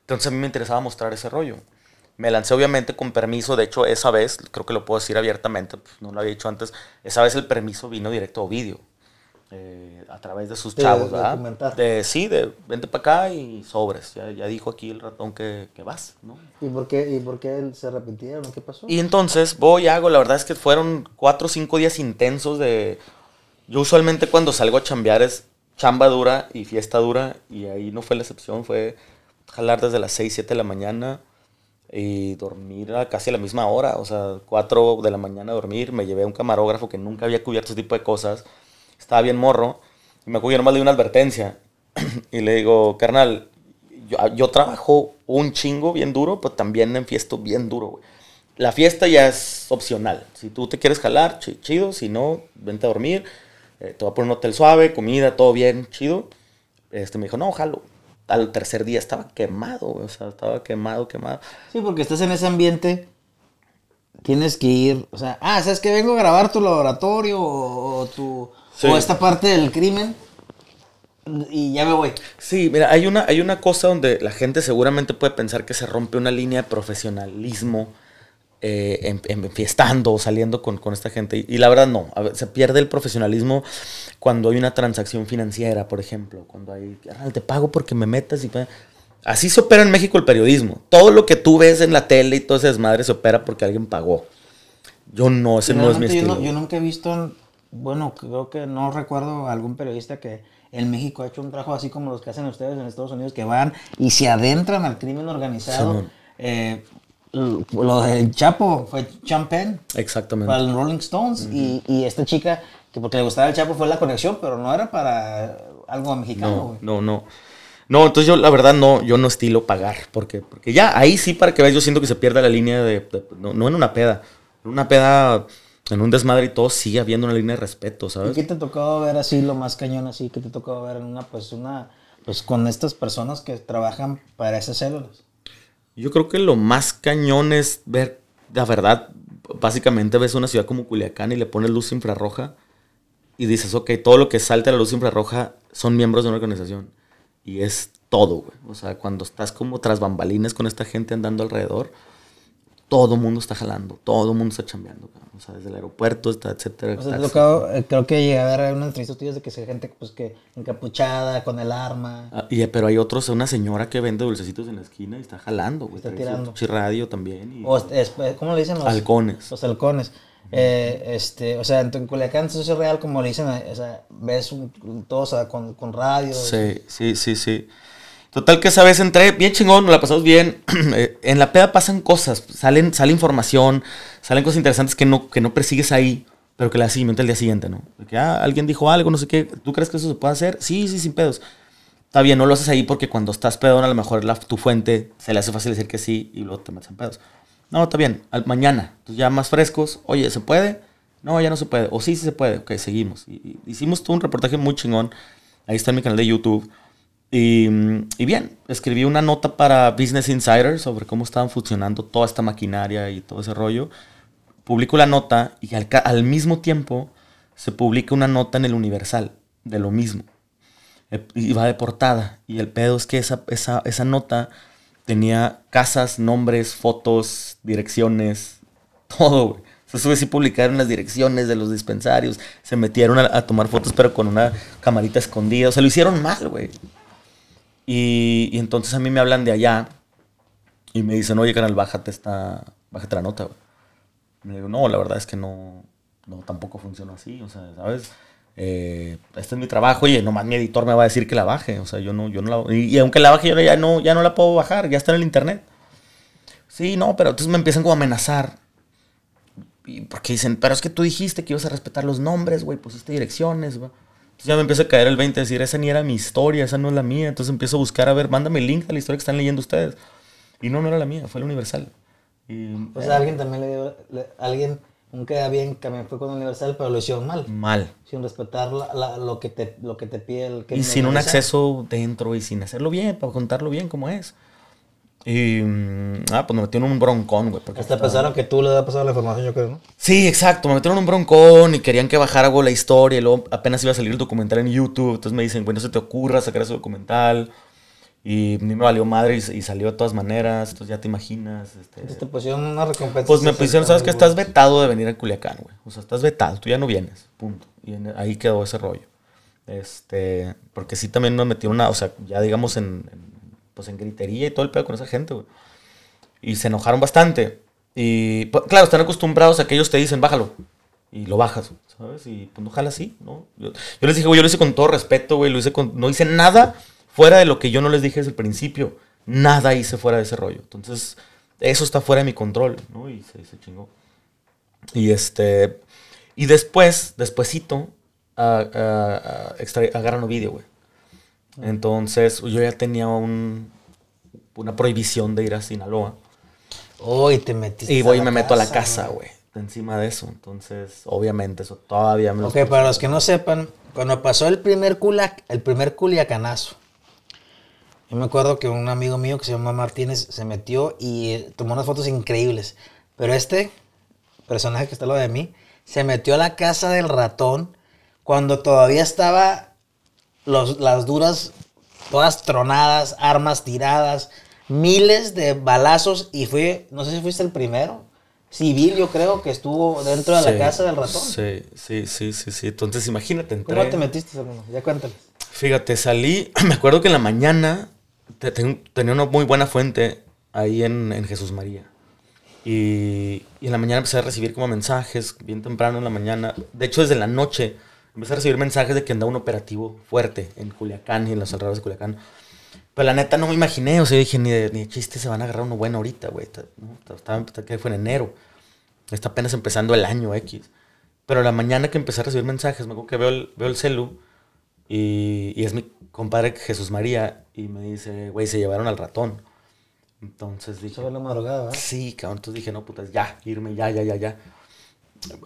Entonces a mí me interesaba mostrar ese rollo. Me lancé obviamente con permiso, de hecho esa vez, creo que lo puedo decir abiertamente, pues, no lo había dicho antes, esa vez el permiso vino directo a Ovidio. Eh, a través de sus chavos, ¿verdad? De, sí, de vente para acá y sobres. Ya, ya dijo aquí el ratón que, que, vas, ¿no? ¿Y por, qué, ¿Y por se arrepintieron? ¿Qué pasó? Y entonces voy, hago, la verdad es que fueron cuatro o cinco días intensos de... Yo usualmente cuando salgo a chambear es chamba dura y fiesta dura y ahí no fue la excepción, fue jalar desde las 6, 7 de la mañana y dormir a casi a la misma hora, o sea, 4 de la mañana dormir, me llevé a un camarógrafo que nunca había cubierto ese tipo de cosas estaba bien morro. Y me acuerdo, normal de le una advertencia. y le digo, carnal, ah, yo, trabajo un chingo bien duro, pero también en fiesto bien duro, güey. La fiesta ya es opcional. Si tú te quieres jalar, chido. Si no, vente a dormir. Eh, te voy a poner un hotel suave, comida, todo bien, chido. Este me dijo, no, jalo. Al tercer día estaba quemado, güey. O sea, estaba quemado, quemado. Sí, porque estás en ese ambiente tienes que ir, o sea, ah, ¿sabes que vengo a grabar tu laboratorio o, tu o esta parte del crimen y ya me voy. Sí, mira, hay una, hay una cosa donde la gente seguramente puede pensar que se rompe una línea de profesionalismo eh, en, fiestando o saliendo con, con, esta gente. Y, la verdad no, se pierde el profesionalismo cuando hay una transacción financiera, por ejemplo, cuando hay, te pago porque me metas y... Así se opera en México el periodismo. Todo lo que tú ves en la tele y todo ese desmadre se opera porque alguien pagó. Yo no, ese no es mi estilo. yo nunca he visto bueno, creo que no recuerdo algún periodista que en México ha hecho un trabajo así como los que hacen ustedes en Estados Unidos, que van y se adentran al crimen organizado. Eh, lo del Chapo fue Champagne. Exactamente. Para el Rolling Stones. y, esta chica, que porque le gustaba el Chapo fue la conexión, pero no era para algo mexicano. No, no, no. No, entonces yo la verdad no, yo no estilo pagar, porque, porque ya ahí sí para que veas, yo siento que se pierda la línea de, no, no en una peda, en una peda en un desmadre y todo sigue habiendo una línea de respeto, ¿sabes? ¿Y qué te tocado ver así, lo más cañón así, que te tocado ver en una, pues, una, pues, con estas personas que trabajan para esas células? Yo creo que lo más cañón es ver, la verdad, básicamente ves una ciudad como Culiacán y le pones luz infrarroja y dices, ok, todo lo que salta a la luz infrarroja son miembros de una organización. Y es todo, güey. O sea, cuando estás como tras bambalines con esta gente andando alrededor, todo el mundo está jalando, todo el mundo está chambeando, O sea, desde el aeropuerto, está, etcétera. O sea, eh, creo que llegué a ver una entrevista tuya de que hay gente pues, que encapuchada, con el arma. Ah, y, pero hay otros, una señora que vende dulcecitos en la esquina y está jalando, güey. Está tirando. radio también. o, eh, ¿Cómo le dicen los? Halcones. Los halcones. Eh, este, o sea, en, Culiacán eso es real, como le dicen, o sea, ves un, todo, con, con radio. Sí, sí, sí, sí. Total que esa vez entré bien chingón, nos la pasamos bien. Eh, en la peda pasan cosas, salen, sale información, salen cosas interesantes que no, que no persigues ahí, pero que la siguiente el día siguiente, ¿no? Porque ah, alguien dijo algo, no sé qué, ¿tú crees que eso se puede hacer? Sí, sí, sin pedos. Está bien, no lo haces ahí porque cuando estás pedón, a lo mejor tu fuente se le hace fácil decir que sí y luego te metes en pedos. No, está bien, al, mañana, ya más frescos, oye, ¿se puede? No, ya no se puede. O sí, sí se puede. Ok, seguimos. Y, hicimos todo un reportaje muy chingón. Ahí está mi canal de YouTube y, bien, escribí una nota para Business Insider sobre cómo estaban funcionando toda esta maquinaria y todo ese rollo. Publico la nota y al, mismo tiempo se publica una nota en el Universal de lo mismo. Eh, y va de portada. Y el pedo es que esa, esa, nota tenía casas, nombres, fotos, direcciones, todo, Se O sea, publicaron las direcciones de los dispensarios, se metieron a, a, tomar fotos, pero con una camarita escondida. O sea, lo hicieron mal, güey. Y, entonces a mí me hablan de allá y me dicen, oye, canal, bájate, esta, bájate la nota, Me digo, no, la verdad es que no, no tampoco funciona así, o sea, ¿sabes? Eh, este es mi trabajo, oye, nomás mi editor me va a decir que la baje, o sea, yo no, yo no la... Y, aunque la baje, yo ya no, ya no la puedo bajar, ya está en el internet. Sí, no, pero entonces me empiezan como a amenazar. porque dicen, pero es que tú dijiste que ibas a respetar los nombres, güey, pusiste direcciones, güey ya me empiezo a caer el 20, decir, esa ni era mi historia, esa no es la mía. Entonces empiezo a buscar, a ver, mándame el link a la historia que están leyendo ustedes. Y no, no era la mía, fue la universal. Y, o sea, eh, alguien también le dio, alguien, un queda bien, también fue con universal, pero lo hicieron mal. Mal. Sin respetar lo, que te, lo que te pide el Y sin un acceso dentro y sin hacerlo bien, para contarlo bien como es. Y. Mm, ah, pues me metieron un broncón, güey. Hasta pensaron que tú le a pasado la información, yo creo, ¿no? Sí, exacto. Me metieron un broncón y querían que bajara, algo la historia. Y luego apenas iba a salir el documental en YouTube. Entonces me dicen, güey, no se te ocurra sacar ese documental. Y a mí me valió madre y, salió de todas maneras. Entonces ya te imaginas. Este, te pusieron una recompensa. Pues me pusieron, sabes que estás vetado de venir a Culiacán, güey. O sea, estás vetado, tú ya no vienes. Punto. Y ahí quedó ese rollo. Este, porque sí también nos metieron, una, o sea, ya digamos en pues en gritería y todo el pedo con esa gente, güey. Y se enojaron bastante. Y pues, claro, están acostumbrados a que ellos te dicen, bájalo. Y lo bajas, ¿sabes? Y pues no jala así, ¿no? Yo, les dije, güey, yo lo hice con todo respeto, güey. Lo hice no hice nada fuera de lo que yo no les dije desde el principio. Nada hice fuera de ese rollo. Entonces, eso está fuera de mi control, ¿no? Y se, chingó. Y este. Y después, despuesito, agarran a, a, agarran güey. Entonces yo ya tenía una prohibición de ir a Sinaloa. Hoy oh, te metiste. Y voy y me meto a la casa, güey. Encima de eso. Entonces, obviamente, eso todavía me. Ok, para los que no sepan, cuando pasó el primer, culac, el primer culiacanazo, yo me acuerdo que un amigo mío que se llama Martínez se metió y tomó unas fotos increíbles. Pero este personaje que está lo de mí se metió a la casa del ratón cuando todavía estaba las duras, todas tronadas, armas tiradas, miles de balazos y fue, no sé si fuiste el primero, civil yo creo que estuvo dentro de la casa del ratón. Sí, sí, sí, sí, sí. Entonces imagínate, ¿Cómo te metiste, hermano? Ya cuéntales. Fíjate, salí, me acuerdo que en la mañana tenía una muy buena fuente ahí en, Jesús María. y, en la mañana empecé a recibir como mensajes bien temprano en la mañana. De hecho, desde la noche Empecé a recibir mensajes de que andaba un operativo fuerte en Culiacán y en los alrededores de Culiacán. Pero la neta no me imaginé, o sea, dije, ni ni chiste se van a agarrar uno bueno ahorita, güey. Estaba, que fue en enero. Está apenas empezando el año X. Pero la mañana que empecé a recibir mensajes, me acuerdo que veo el, veo el celu y, y es mi compadre Jesús María y me dice, güey, se llevaron al ratón. Entonces dije... Sobre la madrugada, Sí, cabrón. Entonces dije, no, putas, ya, irme, ya, ya, ya, ya.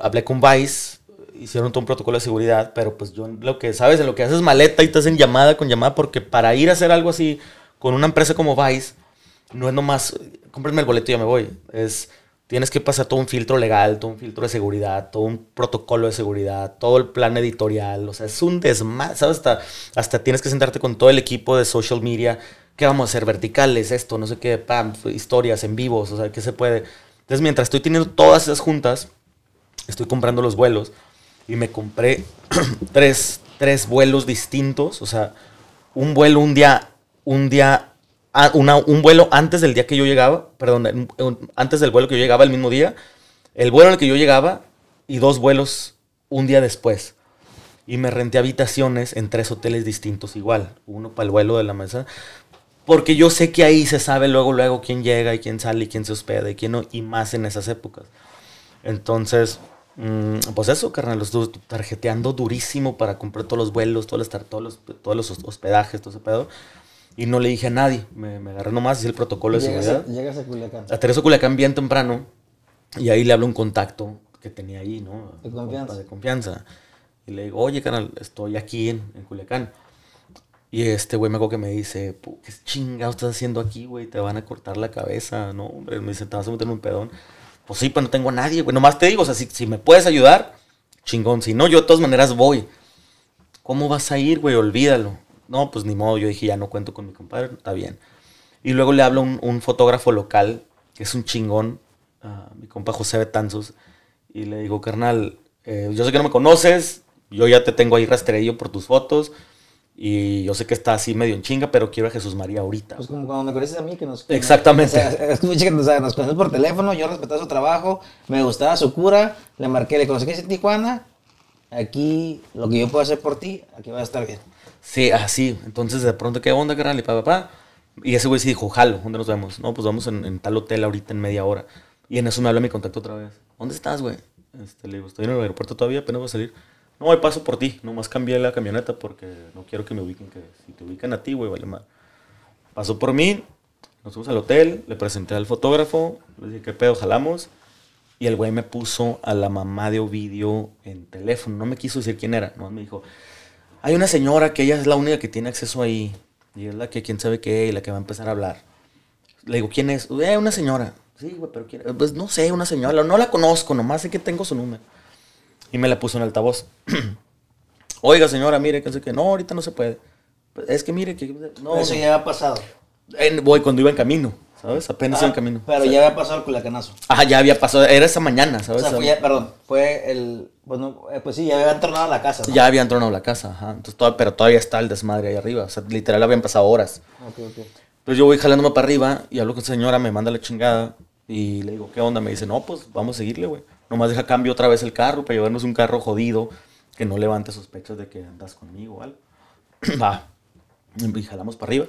Hablé con Vice hicieron todo un protocolo de seguridad, pero pues yo lo que sabes, lo que haces maleta y te hacen llamada con llamada, porque para ir a hacer algo así con una empresa como Vice, no es nomás, cómprenme el boleto y ya me voy. Es, tienes que pasar todo un filtro legal, todo un filtro de seguridad, todo un protocolo de seguridad, todo el plan editorial, o sea, es un desmadre, ¿sabes? Hasta, hasta tienes que sentarte con todo el equipo de social media, ¿qué vamos a hacer? Verticales, esto, no sé qué, pam, historias en vivos, o sea, ¿qué se puede? Entonces, mientras estoy teniendo todas esas juntas, estoy comprando los vuelos y me compré tres, vuelos distintos. O sea, un vuelo un día, un día, ah, una, un vuelo antes del día que yo llegaba, perdón, antes del vuelo que yo llegaba el mismo día, el vuelo en el que yo llegaba y dos vuelos un día después. Y me renté habitaciones en tres hoteles distintos igual, uno para el vuelo de la mesa, porque yo sé que ahí se sabe luego, luego quién llega y quién sale y quién se hospeda y quién no, y más en esas épocas. Entonces, Mm, pues eso, carnal, los tarjeteando durísimo para comprar todos los vuelos, todos los, todos los, todos los hospedajes, todo ese pedo. Y no le dije a nadie, me, me agarré nomás, hice el protocolo de seguridad. A, llegas a Culiacán. Aterrizo a Culiacán bien temprano y ahí le hablo a un contacto que tenía ahí, ¿no? De confianza. De confianza. Y le digo, oye, carnal, estoy aquí en, Culiacán. Y este güey me acuerdo que me dice, ¿qué chingados estás haciendo aquí, güey? Te van a cortar la cabeza, ¿no? me dice, te vas a meter en un pedón. Pues sí, pues no tengo a nadie, güey. Nomás te digo, o sea, si, me puedes ayudar, chingón. Si no, yo de todas maneras voy. ¿Cómo vas a ir, güey? Olvídalo. No, pues ni modo. Yo dije, ya no cuento con mi compadre, está bien. Y luego le hablo un, un fotógrafo local, que es un chingón, mi compa José Betanzos, y le digo, carnal, eh, yo sé que no me conoces, yo ya te tengo ahí rastreado por tus fotos y yo sé que está así medio en chinga, pero quiero a Jesús María ahorita. Pues como cuando me conoces a mí, que nos. Exactamente. nos por teléfono, yo respetaba su trabajo, me gustaba su cura, le marqué, le conocí en Tijuana, aquí lo que yo puedo hacer por ti, aquí va a estar bien. Sí, así. Ah, Entonces, de pronto, ¿qué onda, carnal? Y papá, papá. Y ese güey se dijo, jalo, ¿dónde nos vemos? No, pues vamos en, tal hotel ahorita en media hora. Y en eso me habla mi contacto otra vez. ¿Dónde estás, güey? Este, le digo, estoy en el aeropuerto todavía, apenas voy a salir. No, paso por ti, nomás cambié la camioneta porque no quiero que me ubiquen, que si te ubican a ti, güey, vale más. Pasó por mí, nos fuimos al hotel, le presenté al fotógrafo, le dije, ¿qué pedo, jalamos? Y el güey me puso a la mamá de Ovidio en teléfono, no me quiso decir quién era, nomás me dijo, hay una señora que ella es la única que tiene acceso ahí, y es la que quién sabe qué, y la que va a empezar a hablar. Le digo, ¿quién es? Eh, una señora. Sí, güey, pero ¿quién? Pues no sé, una señora, no la conozco, nomás sé que tengo su número. Y me la puso en altavoz. Oiga, señora, mire, que sé que no, ahorita no se puede. Es que mire, que no. Eso ya había pasado. voy cuando iba en camino, ¿sabes? Apenas iba en ah, camino. Pero ya había pasado el culacanazo. Ajá, ya había pasado. Era esa mañana, ¿sabes? O sea, fue perdón, fue el. Eh, pues sí, ya había entronado la casa. Ya había entronado la casa, ajá. Entonces, todo, pero todavía está el desmadre ahí arriba. O sea, literal habían pasado horas. Ok, ok. yo voy jalándome para arriba y hablo con señora, me manda la chingada. Y le digo, ¿qué onda? Me dice, no, pues vamos a seguirle, güey. Nomás deja cambio otra vez el carro para llevarnos un carro jodido que no levante sospechas de que andas conmigo o algo. Va. Y jalamos para arriba.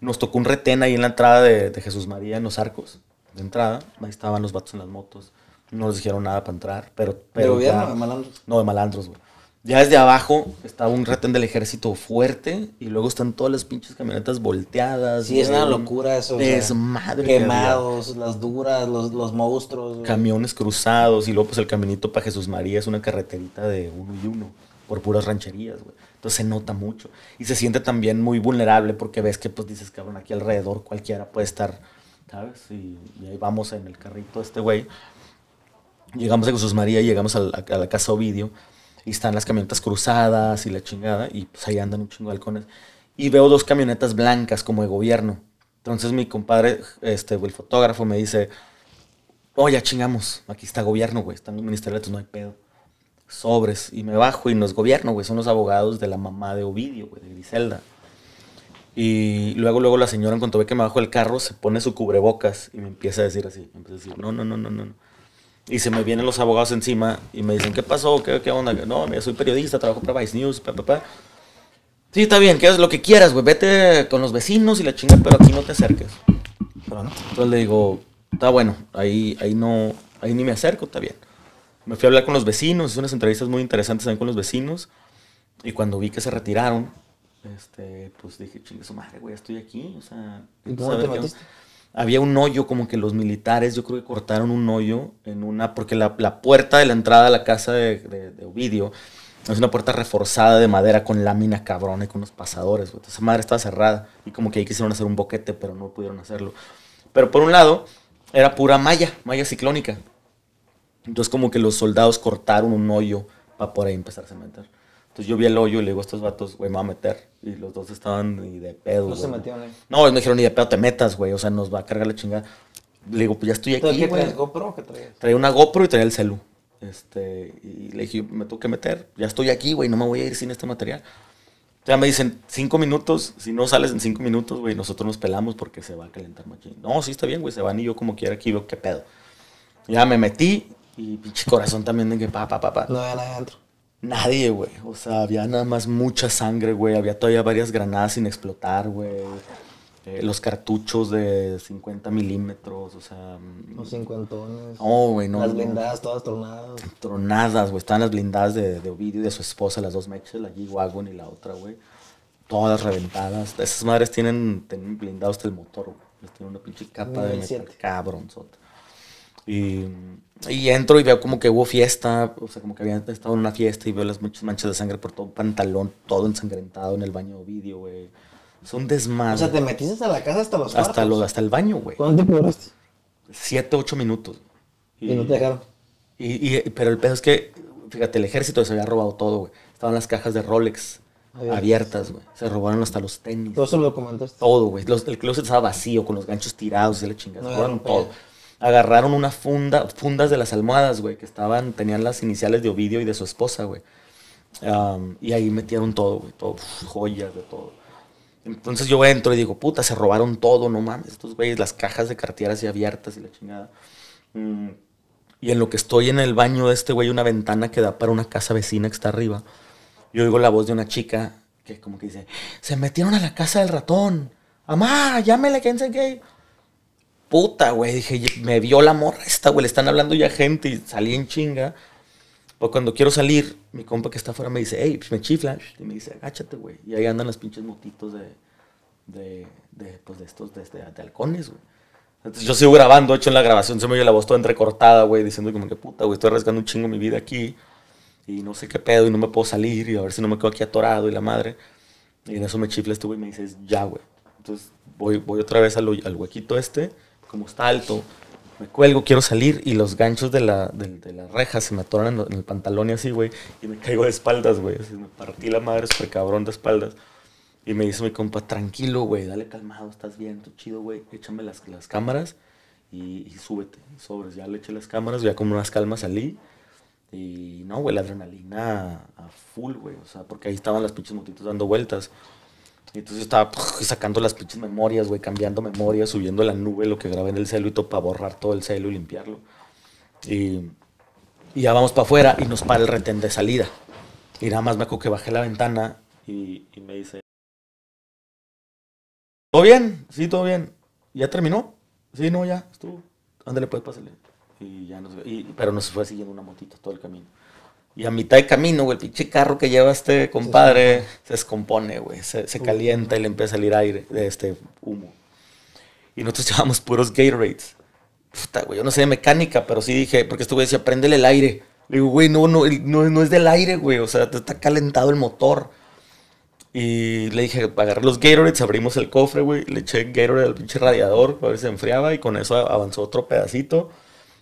Nos tocó un retén ahí en la entrada de, Jesús María, en los arcos de entrada. Ahí estaban los vatos en las motos. No les dijeron nada para entrar, pero... pero gobierno de malandros? No, de malandros, güey. Ya desde abajo estaba un reten del ejército fuerte y luego están todas las pinches camionetas volteadas. Sí, es una locura eso. Es madre Quemados, las duras, los, monstruos. Camiones cruzados y luego pues el caminito para Jesús María es una carreterita de uno y uno por puras rancherías, güey. Entonces se nota mucho y se siente también muy vulnerable porque ves que pues dices, cabrón, aquí alrededor cualquiera puede estar, ¿sabes? Y, ahí vamos en el carrito este güey. Llegamos a Jesús María, y llegamos a a la casa Ovidio y están las camionetas cruzadas y la chingada, y pues ahí andan un chingo de halcones. Y veo dos camionetas blancas como de gobierno. Entonces mi compadre, este, el fotógrafo, me dice, oye, chingamos, aquí está gobierno, güey, está en el Ministerio de no hay pedo. Sobres, y me bajo, y no es gobierno, güey, son los abogados de la mamá de Ovidio, güey, de Griselda. Y luego, luego la señora, en cuanto ve que me bajo el carro, se pone su cubrebocas y me empieza a decir así, empieza a decir, no, no, no, no, no. Y se me vienen los abogados encima y me dicen, ¿qué pasó? ¿Qué, qué onda? No, mira, soy periodista, trabajo para Vice News, pa, pa, Sí, está bien, que es lo que quieras, güey. Vete con los vecinos y la chinga, pero aquí no te acerques. Entonces le digo, está bueno, ahí, ahí no, ahí ni me acerco, está bien. Me fui a hablar con los vecinos, hice unas entrevistas muy interesantes también con los vecinos. Y cuando vi que se retiraron, este, pues dije, chingue su madre, güey, estoy aquí. O sea, ¿Y te metiste? había un hoyo, como que los militares, yo creo que cortaron un hoyo en una, porque la, puerta de la entrada a la casa de, Ovidio es una puerta reforzada de madera con lámina cabrona y con los pasadores. esa madre estaba cerrada y como que ahí quisieron hacer un boquete, pero no pudieron hacerlo. Pero por un lado, era pura malla, malla ciclónica. Entonces, como que los soldados cortaron un hoyo para por ahí empezar a meter. Entonces yo vi el hoyo y le digo a estos vatos, güey, me voy a meter. Y los dos estaban ni de pedo. No se metieron ahí. No, me dijeron ni de pedo te metas, güey. O sea, nos va a cargar la chingada. Le digo, pues ya estoy aquí. ¿Qué traes GoPro qué traías? Traía una GoPro y traía el celu. Este, y le dije, me tengo que meter. Ya estoy aquí, güey, no me voy a ir sin este material. O sea, me dicen, cinco minutos, si no sales en cinco minutos, güey, nosotros nos pelamos porque se va a calentar machín. No, sí, está bien, güey, se van y yo como quiera aquí veo qué pedo. Ya me metí y pinche corazón también de que pa, pa, pa, pa. Lo adentro. Nadie, güey. O sea, había nada más mucha sangre, güey. Había todavía varias granadas sin explotar, güey. Eh, los cartuchos de 50 milímetros, o sea... Mm, los cincuentones. No, güey, no. Las blindadas, todas tronadas. Tronadas, güey. Estaban las blindadas de, Ovidio y de su esposa, las dos Mechel, la G-Wagon y la otra, güey. Todas reventadas. Esas madres tienen, tienen blindados hasta el motor, güey. Les tienen una pinche capa de Cabrón, sota. Y mm, y entro y veo como que hubo fiesta, o sea, como que habían estado en una fiesta y veo las muchas manchas de sangre por todo, pantalón, todo ensangrentado en el baño de Ovidio, güey. Es un desmadre. O sea, te metiste a la casa hasta los hasta hasta el baño, güey. ¿Cuánto tiempo duraste? Siete, ocho minutos. Y, no te dejaron. Y, y, pero el peso es que, fíjate, el ejército se había robado todo, güey. Estaban las cajas de Rolex ah, Abiertas. güey. Se robaron hasta los tenis. Todo eso lo comentaste. Todo, güey. El closet estaba vacío, con los ganchos tirados y la chingada. robaron todo agarraron unas funda, fundas de las almohadas, güey, que estaban, tenían las iniciales de Ovidio y de su esposa, güey. y ahí metieron todo, güey, todo, joyas de todo. Entonces yo entro y digo, puta, se robaron todo, no mames, estos güeyes, las cajas de cartieras ya abiertas y la chingada. Mm, y en lo que estoy en el baño de este güey, una ventana que da para una casa vecina que está arriba, yo oigo la voz de una chica que como que dice, se metieron a la casa del ratón, amá, llámele, quién sé puta, güey, dije, me vio la morra esta, güey, le están hablando ya gente y salí en chinga. Pues cuando quiero salir, mi compa que está afuera me dice, hey, pues me chifla, y me dice, agáchate, güey. Y ahí andan las pinches motitos de, de, pues de estos, este, de, halcones, güey. Entonces yo sigo grabando, hecho en la grabación se me oye la voz toda entrecortada, güey, diciendo como que puta, güey, estoy arriesgando un chingo mi vida aquí y no sé qué pedo y no me puedo salir y a ver si no me quedo aquí atorado y la madre. Y en eso me chifla este güey y me dice, ya, güey. Entonces voy, voy otra vez al, al huequito este como está alto, me cuelgo, quiero salir y los ganchos de la, de, reja se me atoran en, el pantalón y así, güey, y me caigo de espaldas, güey, así me partí la madre súper cabrón de espaldas. Y me dice mi compa, tranquilo, güey, dale calmado, estás bien, tú chido, güey, échame las, las cámaras y, y súbete, sobres, ya le eché las cámaras, ya como unas calmas salí. Y no, güey, la adrenalina a full, güey, o sea, porque ahí estaban las pinches motitos dando vueltas. Y entonces estaba sacando las pinches memorias, güey, cambiando memorias, subiendo la nube lo que grabé en el celu, para borrar todo el celu y limpiarlo. Y, ya vamos para afuera y nos para el retén de salida. Y nada más me acuerdo que bajé la ventana y, me dice, ¿todo bien? Sí, todo bien. ¿Ya terminó? Sí, no, ya, estuvo. Ándale, pues, pásale. Y ya nos... Y, pero nos fue siguiendo una motita todo el camino. Y a mitad de camino, güey, el pinche carro que lleva este compadre se descompone, güey. Se, se calienta y le empieza a salir aire, de este humo. Y nosotros llevamos puros Gatorades. Puta, güey, yo no sé de mecánica, pero sí dije, porque este güey decía, prende el aire. Le digo, güey, no, no, no, no es del aire, güey. O sea, te está calentado el motor. Y le dije, agarré los Gatorades, abrimos el cofre, güey. Le eché Gatorade al pinche radiador para ver si se enfriaba. Y con eso avanzó otro pedacito.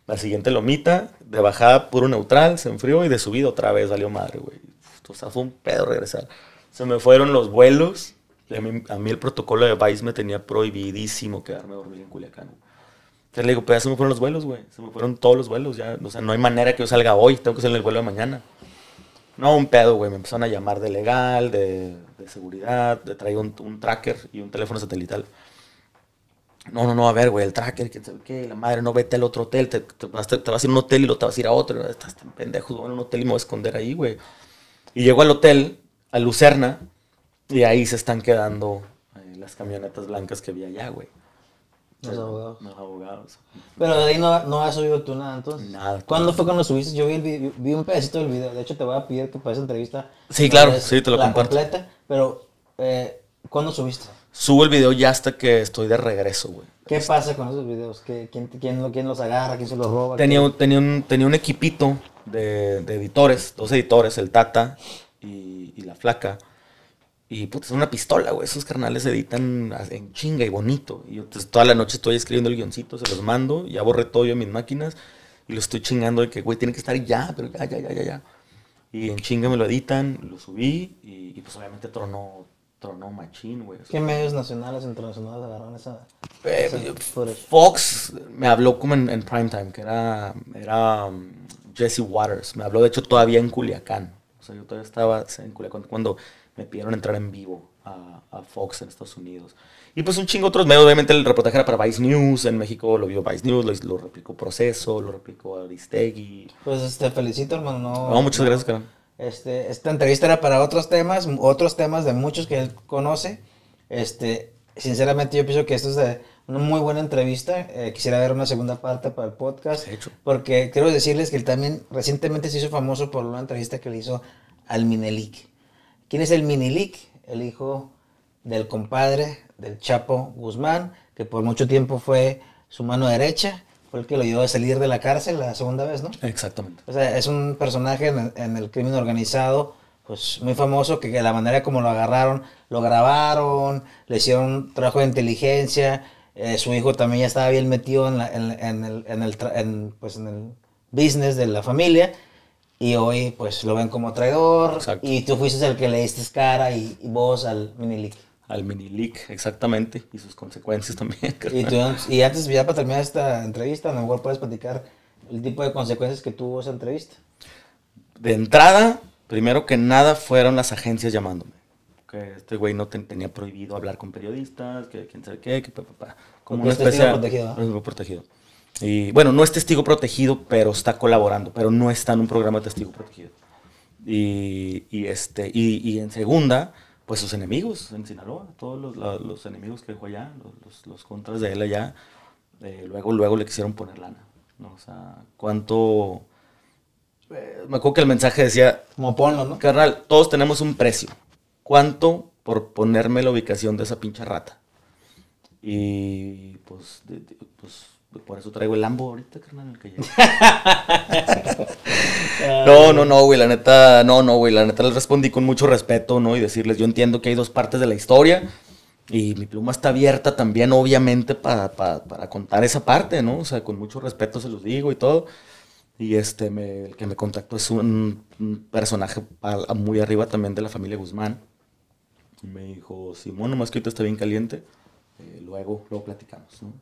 La siguiente lomita, de bajada puro neutral, se enfrió y de subida otra vez salió madre, güey. O sea, fue un pedo regresar. Se me fueron los vuelos. A mí, el protocolo de Vice me tenía prohibidísimo quedarme dormido en Culiacán. Entonces le digo, pues ya se me fueron los vuelos, güey. Se me fueron todos los vuelos. Ya. O sea, no hay manera que yo salga hoy. Tengo que salir el vuelo de mañana. No, un pedo, güey. Me empezaron a llamar de legal, de, seguridad. De, traigo un tracker y un teléfono satelital. No, no, no, a ver, güey, el tracker, que, la madre, no vete al otro hotel, te, vas, a ir a un hotel y lo te vas a ir a otro. Estás tan pendejo, en un hotel y me voy a esconder ahí, güey. Y llego al hotel, a Lucerna, y ahí se están quedando eh, las camionetas blancas que vi allá, güey. Los abogados. Los abogados. Pero de ahí no, no has subido tú nada, entonces. Nada. ¿Cuándo fue cuando subiste? Yo vi, un pedacito del video. De hecho, te voy a pedir que para esa entrevista. Sí, claro, sí, te lo la comparto. completa. Pero, eh, ¿cuándo subiste? Subo el video ya hasta que estoy de regreso, güey. ¿Qué pasa con esos videos? quién, los agarra? ¿Quién se los roba? Tenía, un, tenía, tenía un equipito de, editores, dos editores, el Tata y, la Flaca. Y puta, es una pistola, güey. Esos carnales editan en chinga y bonito. Y yo pues, toda la noche estoy escribiendo el guioncito, se los mando, ya borré todo yo en mis máquinas y lo estoy chingando de que, güey, tiene que estar ya, pero ya, ya, ya, ya, ya. Y en chinga me lo editan, lo subí y, y pues obviamente tronó tronó machín, güey. ¿Qué medios nacionales internacionales agarraron esa, eh, Fox me habló como en, primetime, que era, era um, Jesse Waters. Me habló, de hecho, todavía en Culiacán. O sea, yo todavía estaba en Culiacán cuando me pidieron entrar en vivo a, a Fox en Estados Unidos. Y pues un chingo otros medios. Obviamente el reportaje era para Vice News. En México lo vio Vice News, lo, replicó Proceso, lo replicó Aristegui. Pues te este, felicito, hermano. No, muchas gracias, carnal. Este, esta entrevista era para otros temas, otros temas de muchos que él conoce. Este, sinceramente yo pienso que esto es una muy buena entrevista. Eh, quisiera ver una segunda parte para el podcast. Porque quiero decirles que él también recientemente se hizo famoso por una entrevista que le hizo al Minelik. ¿Quién es el Minelik? El hijo del compadre del Chapo Guzmán, que por mucho tiempo fue su mano derecha fue el que lo ayudó a salir de la cárcel la segunda vez, ¿no? Exactamente. O sea, es un personaje en, el crimen organizado, pues muy famoso, que la manera como lo agarraron, lo grabaron, le hicieron trabajo de inteligencia, eh, su hijo también ya estaba bien metido en, el, en el, pues, en el business de la familia, y hoy pues lo ven como traidor, Exacto. y tú fuiste el que le diste cara y, vos voz al Minilic al mini leak, exactamente, y sus consecuencias también. Y, antes, ya para terminar esta entrevista, a lo mejor puedes platicar el tipo de consecuencias que tuvo esa entrevista. De entrada, primero que nada, fueron las agencias llamándome. Que este güey no tenía prohibido hablar con periodistas, que quién sabe qué, que pa, Como un una especie protegido, Y bueno, no es testigo protegido, pero está colaborando, pero no está en un programa de testigo protegido. Y, este, y en segunda, pues sus enemigos en Sinaloa, todos los, enemigos que dejó allá, los, contras de él allá, eh, luego, luego le quisieron poner lana. ¿no? O sea, cuánto... Eh, me acuerdo que el mensaje decía... Como ponlo, ¿no? Carnal, todos tenemos un precio. ¿Cuánto por ponerme la ubicación de esa pincha rata? Y pues, pues pues por eso traigo el Lambo ahorita, carnal, el que no, no, no, güey, la neta, no, no, güey, la neta les respondí con mucho respeto, ¿no? Y decirles, yo entiendo que hay dos partes de la historia y mi pluma está abierta también, obviamente, para, contar esa parte, ¿no? O sea, con mucho respeto se los digo y todo. Y este, el que me contactó es un, personaje muy arriba también de la familia Guzmán. Y me dijo, Simón, nomás que ahorita está bien caliente, eh, luego, luego platicamos, ¿no?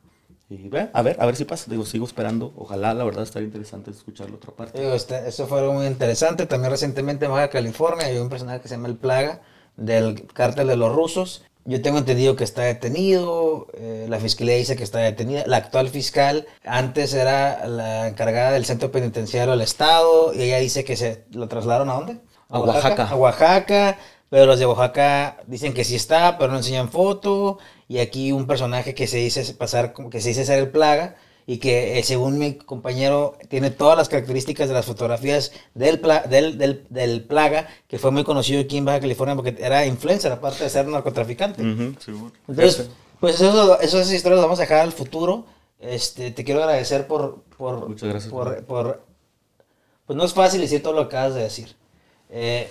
a ver, a ver si pasa. Digo, sigo esperando. Ojalá, la verdad, estaría interesante escuchar la otra parte. Este, eso fue muy interesante. También recientemente en Baja California hay un personaje que se llama El Plaga, del cártel de los rusos. Yo tengo entendido que está detenido, eh, la fiscalía dice que está detenida, la actual fiscal antes era la encargada del centro penitenciario del estado y ella dice que se lo trasladaron a dónde? A, Oaxaca. A Oaxaca, pero los de Oaxaca dicen que sí está, pero no enseñan foto y aquí un personaje que se dice pasar, como que se dice ser el plaga, y que eh, según mi compañero tiene todas las características de las fotografías del, del, Plaga, que fue muy conocido aquí en Baja California porque era influencer, aparte de ser narcotraficante. Entonces, pues eso, esas historias las vamos a dejar al futuro. Este, te quiero agradecer por... por Muchas gracias. pues no es fácil decir todo lo que acabas de decir. Eh,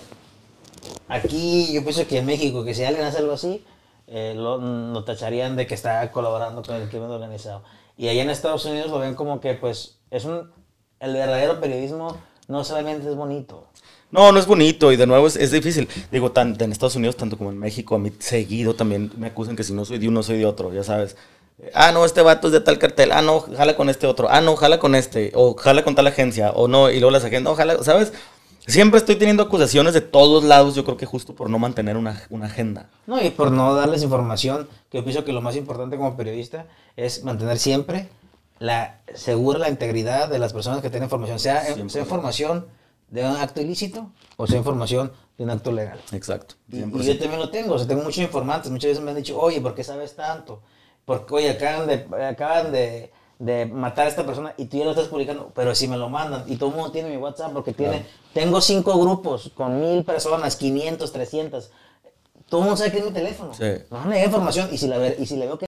aquí yo pienso que en México, que si alguien hace algo así, eh, lo, tacharían de que está colaborando con el crimen organizado. Y allá en Estados Unidos lo ven como que, pues, es un, el verdadero periodismo no solamente es bonito. No, no es bonito y de nuevo es, difícil. Digo, tanto en Estados Unidos, tanto como en México, a mí seguido también me acusan que si no soy de uno, soy de otro, ya sabes. Ah, no, este vato es de tal cartel. Ah, no, jala con este otro. Ah, no, jala con este. O jala con tal agencia. O no, y luego las agencias, no, jala, ¿sabes? Siempre estoy teniendo acusaciones de todos lados, yo creo que justo por no mantener una, agenda. No, y por no darles información, que yo pienso que lo más importante como periodista es mantener siempre la segura la integridad de las personas que tienen información, sea, eh, información de un acto ilícito o sea información de un acto legal. Exacto. Y, yo también lo tengo, o sea, tengo muchos informantes, muchas veces me han dicho, oye, ¿por qué sabes tanto? Porque, oye, acaban de, acaban de de matar a esta persona y tú ya lo estás publicando, pero si me lo mandan y todo el mundo tiene mi WhatsApp porque tiene, tengo cinco grupos con mil personas, 500, 300, todo el mundo sabe que es mi teléfono. Sí. Me información y si, la, y si le veo que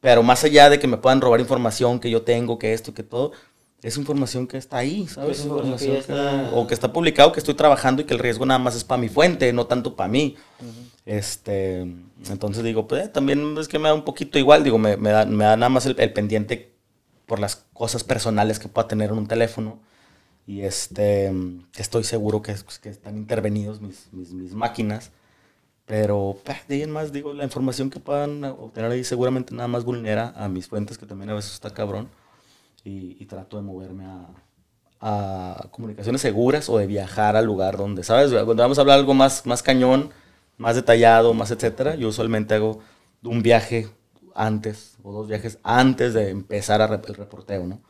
pero más allá de que me puedan robar información que yo tengo, que esto, que todo, es información que está ahí, ¿sabes? O que está publicado, que estoy trabajando y que el riesgo nada más es para mi fuente, no tanto para mí. Este, entonces digo, pues eh, también es que me da un poquito igual, digo, me, da, nada más el, pendiente por las cosas personales que pueda tener en un teléfono. Y este, estoy seguro que, pues, que están intervenidos mis, mis, mis máquinas. Pero de ahí más, digo, la información que puedan obtener ahí seguramente nada más vulnera a mis fuentes, que también a veces está cabrón. Y, trato de moverme a, comunicaciones seguras o de viajar al lugar donde, ¿sabes? Cuando vamos a hablar algo más, más cañón, más detallado, más etcétera, yo usualmente hago un viaje antes o dos viajes antes de empezar a el reporteo, ¿no?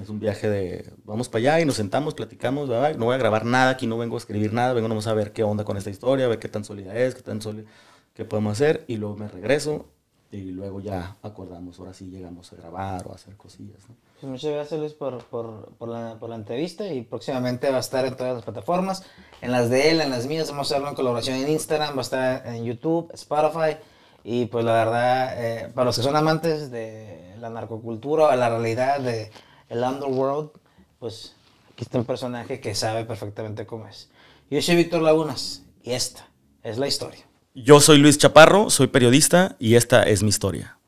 Es un viaje de vamos para allá y nos sentamos, platicamos, ¿verdad? no voy a grabar nada, aquí no vengo a escribir nada, vengo nomás a ver qué onda con esta historia, a ver qué tan sólida es, qué tan sólida, qué podemos hacer y luego me regreso y luego ya acordamos, ahora sí llegamos a grabar o a hacer cosillas. ¿no? Pues muchas gracias Luis por, por, por, la, por, la, entrevista y próximamente va a estar en todas las plataformas, en las de él, en las mías, vamos a hacerlo en colaboración en Instagram, va a estar en YouTube, Spotify y pues la verdad, eh, para los que son amantes de la narcocultura o la realidad de el Underworld, pues aquí está un personaje que sabe perfectamente cómo es. Yo soy Víctor Lagunas y esta es la historia. Yo soy Luis Chaparro, soy periodista y esta es mi historia.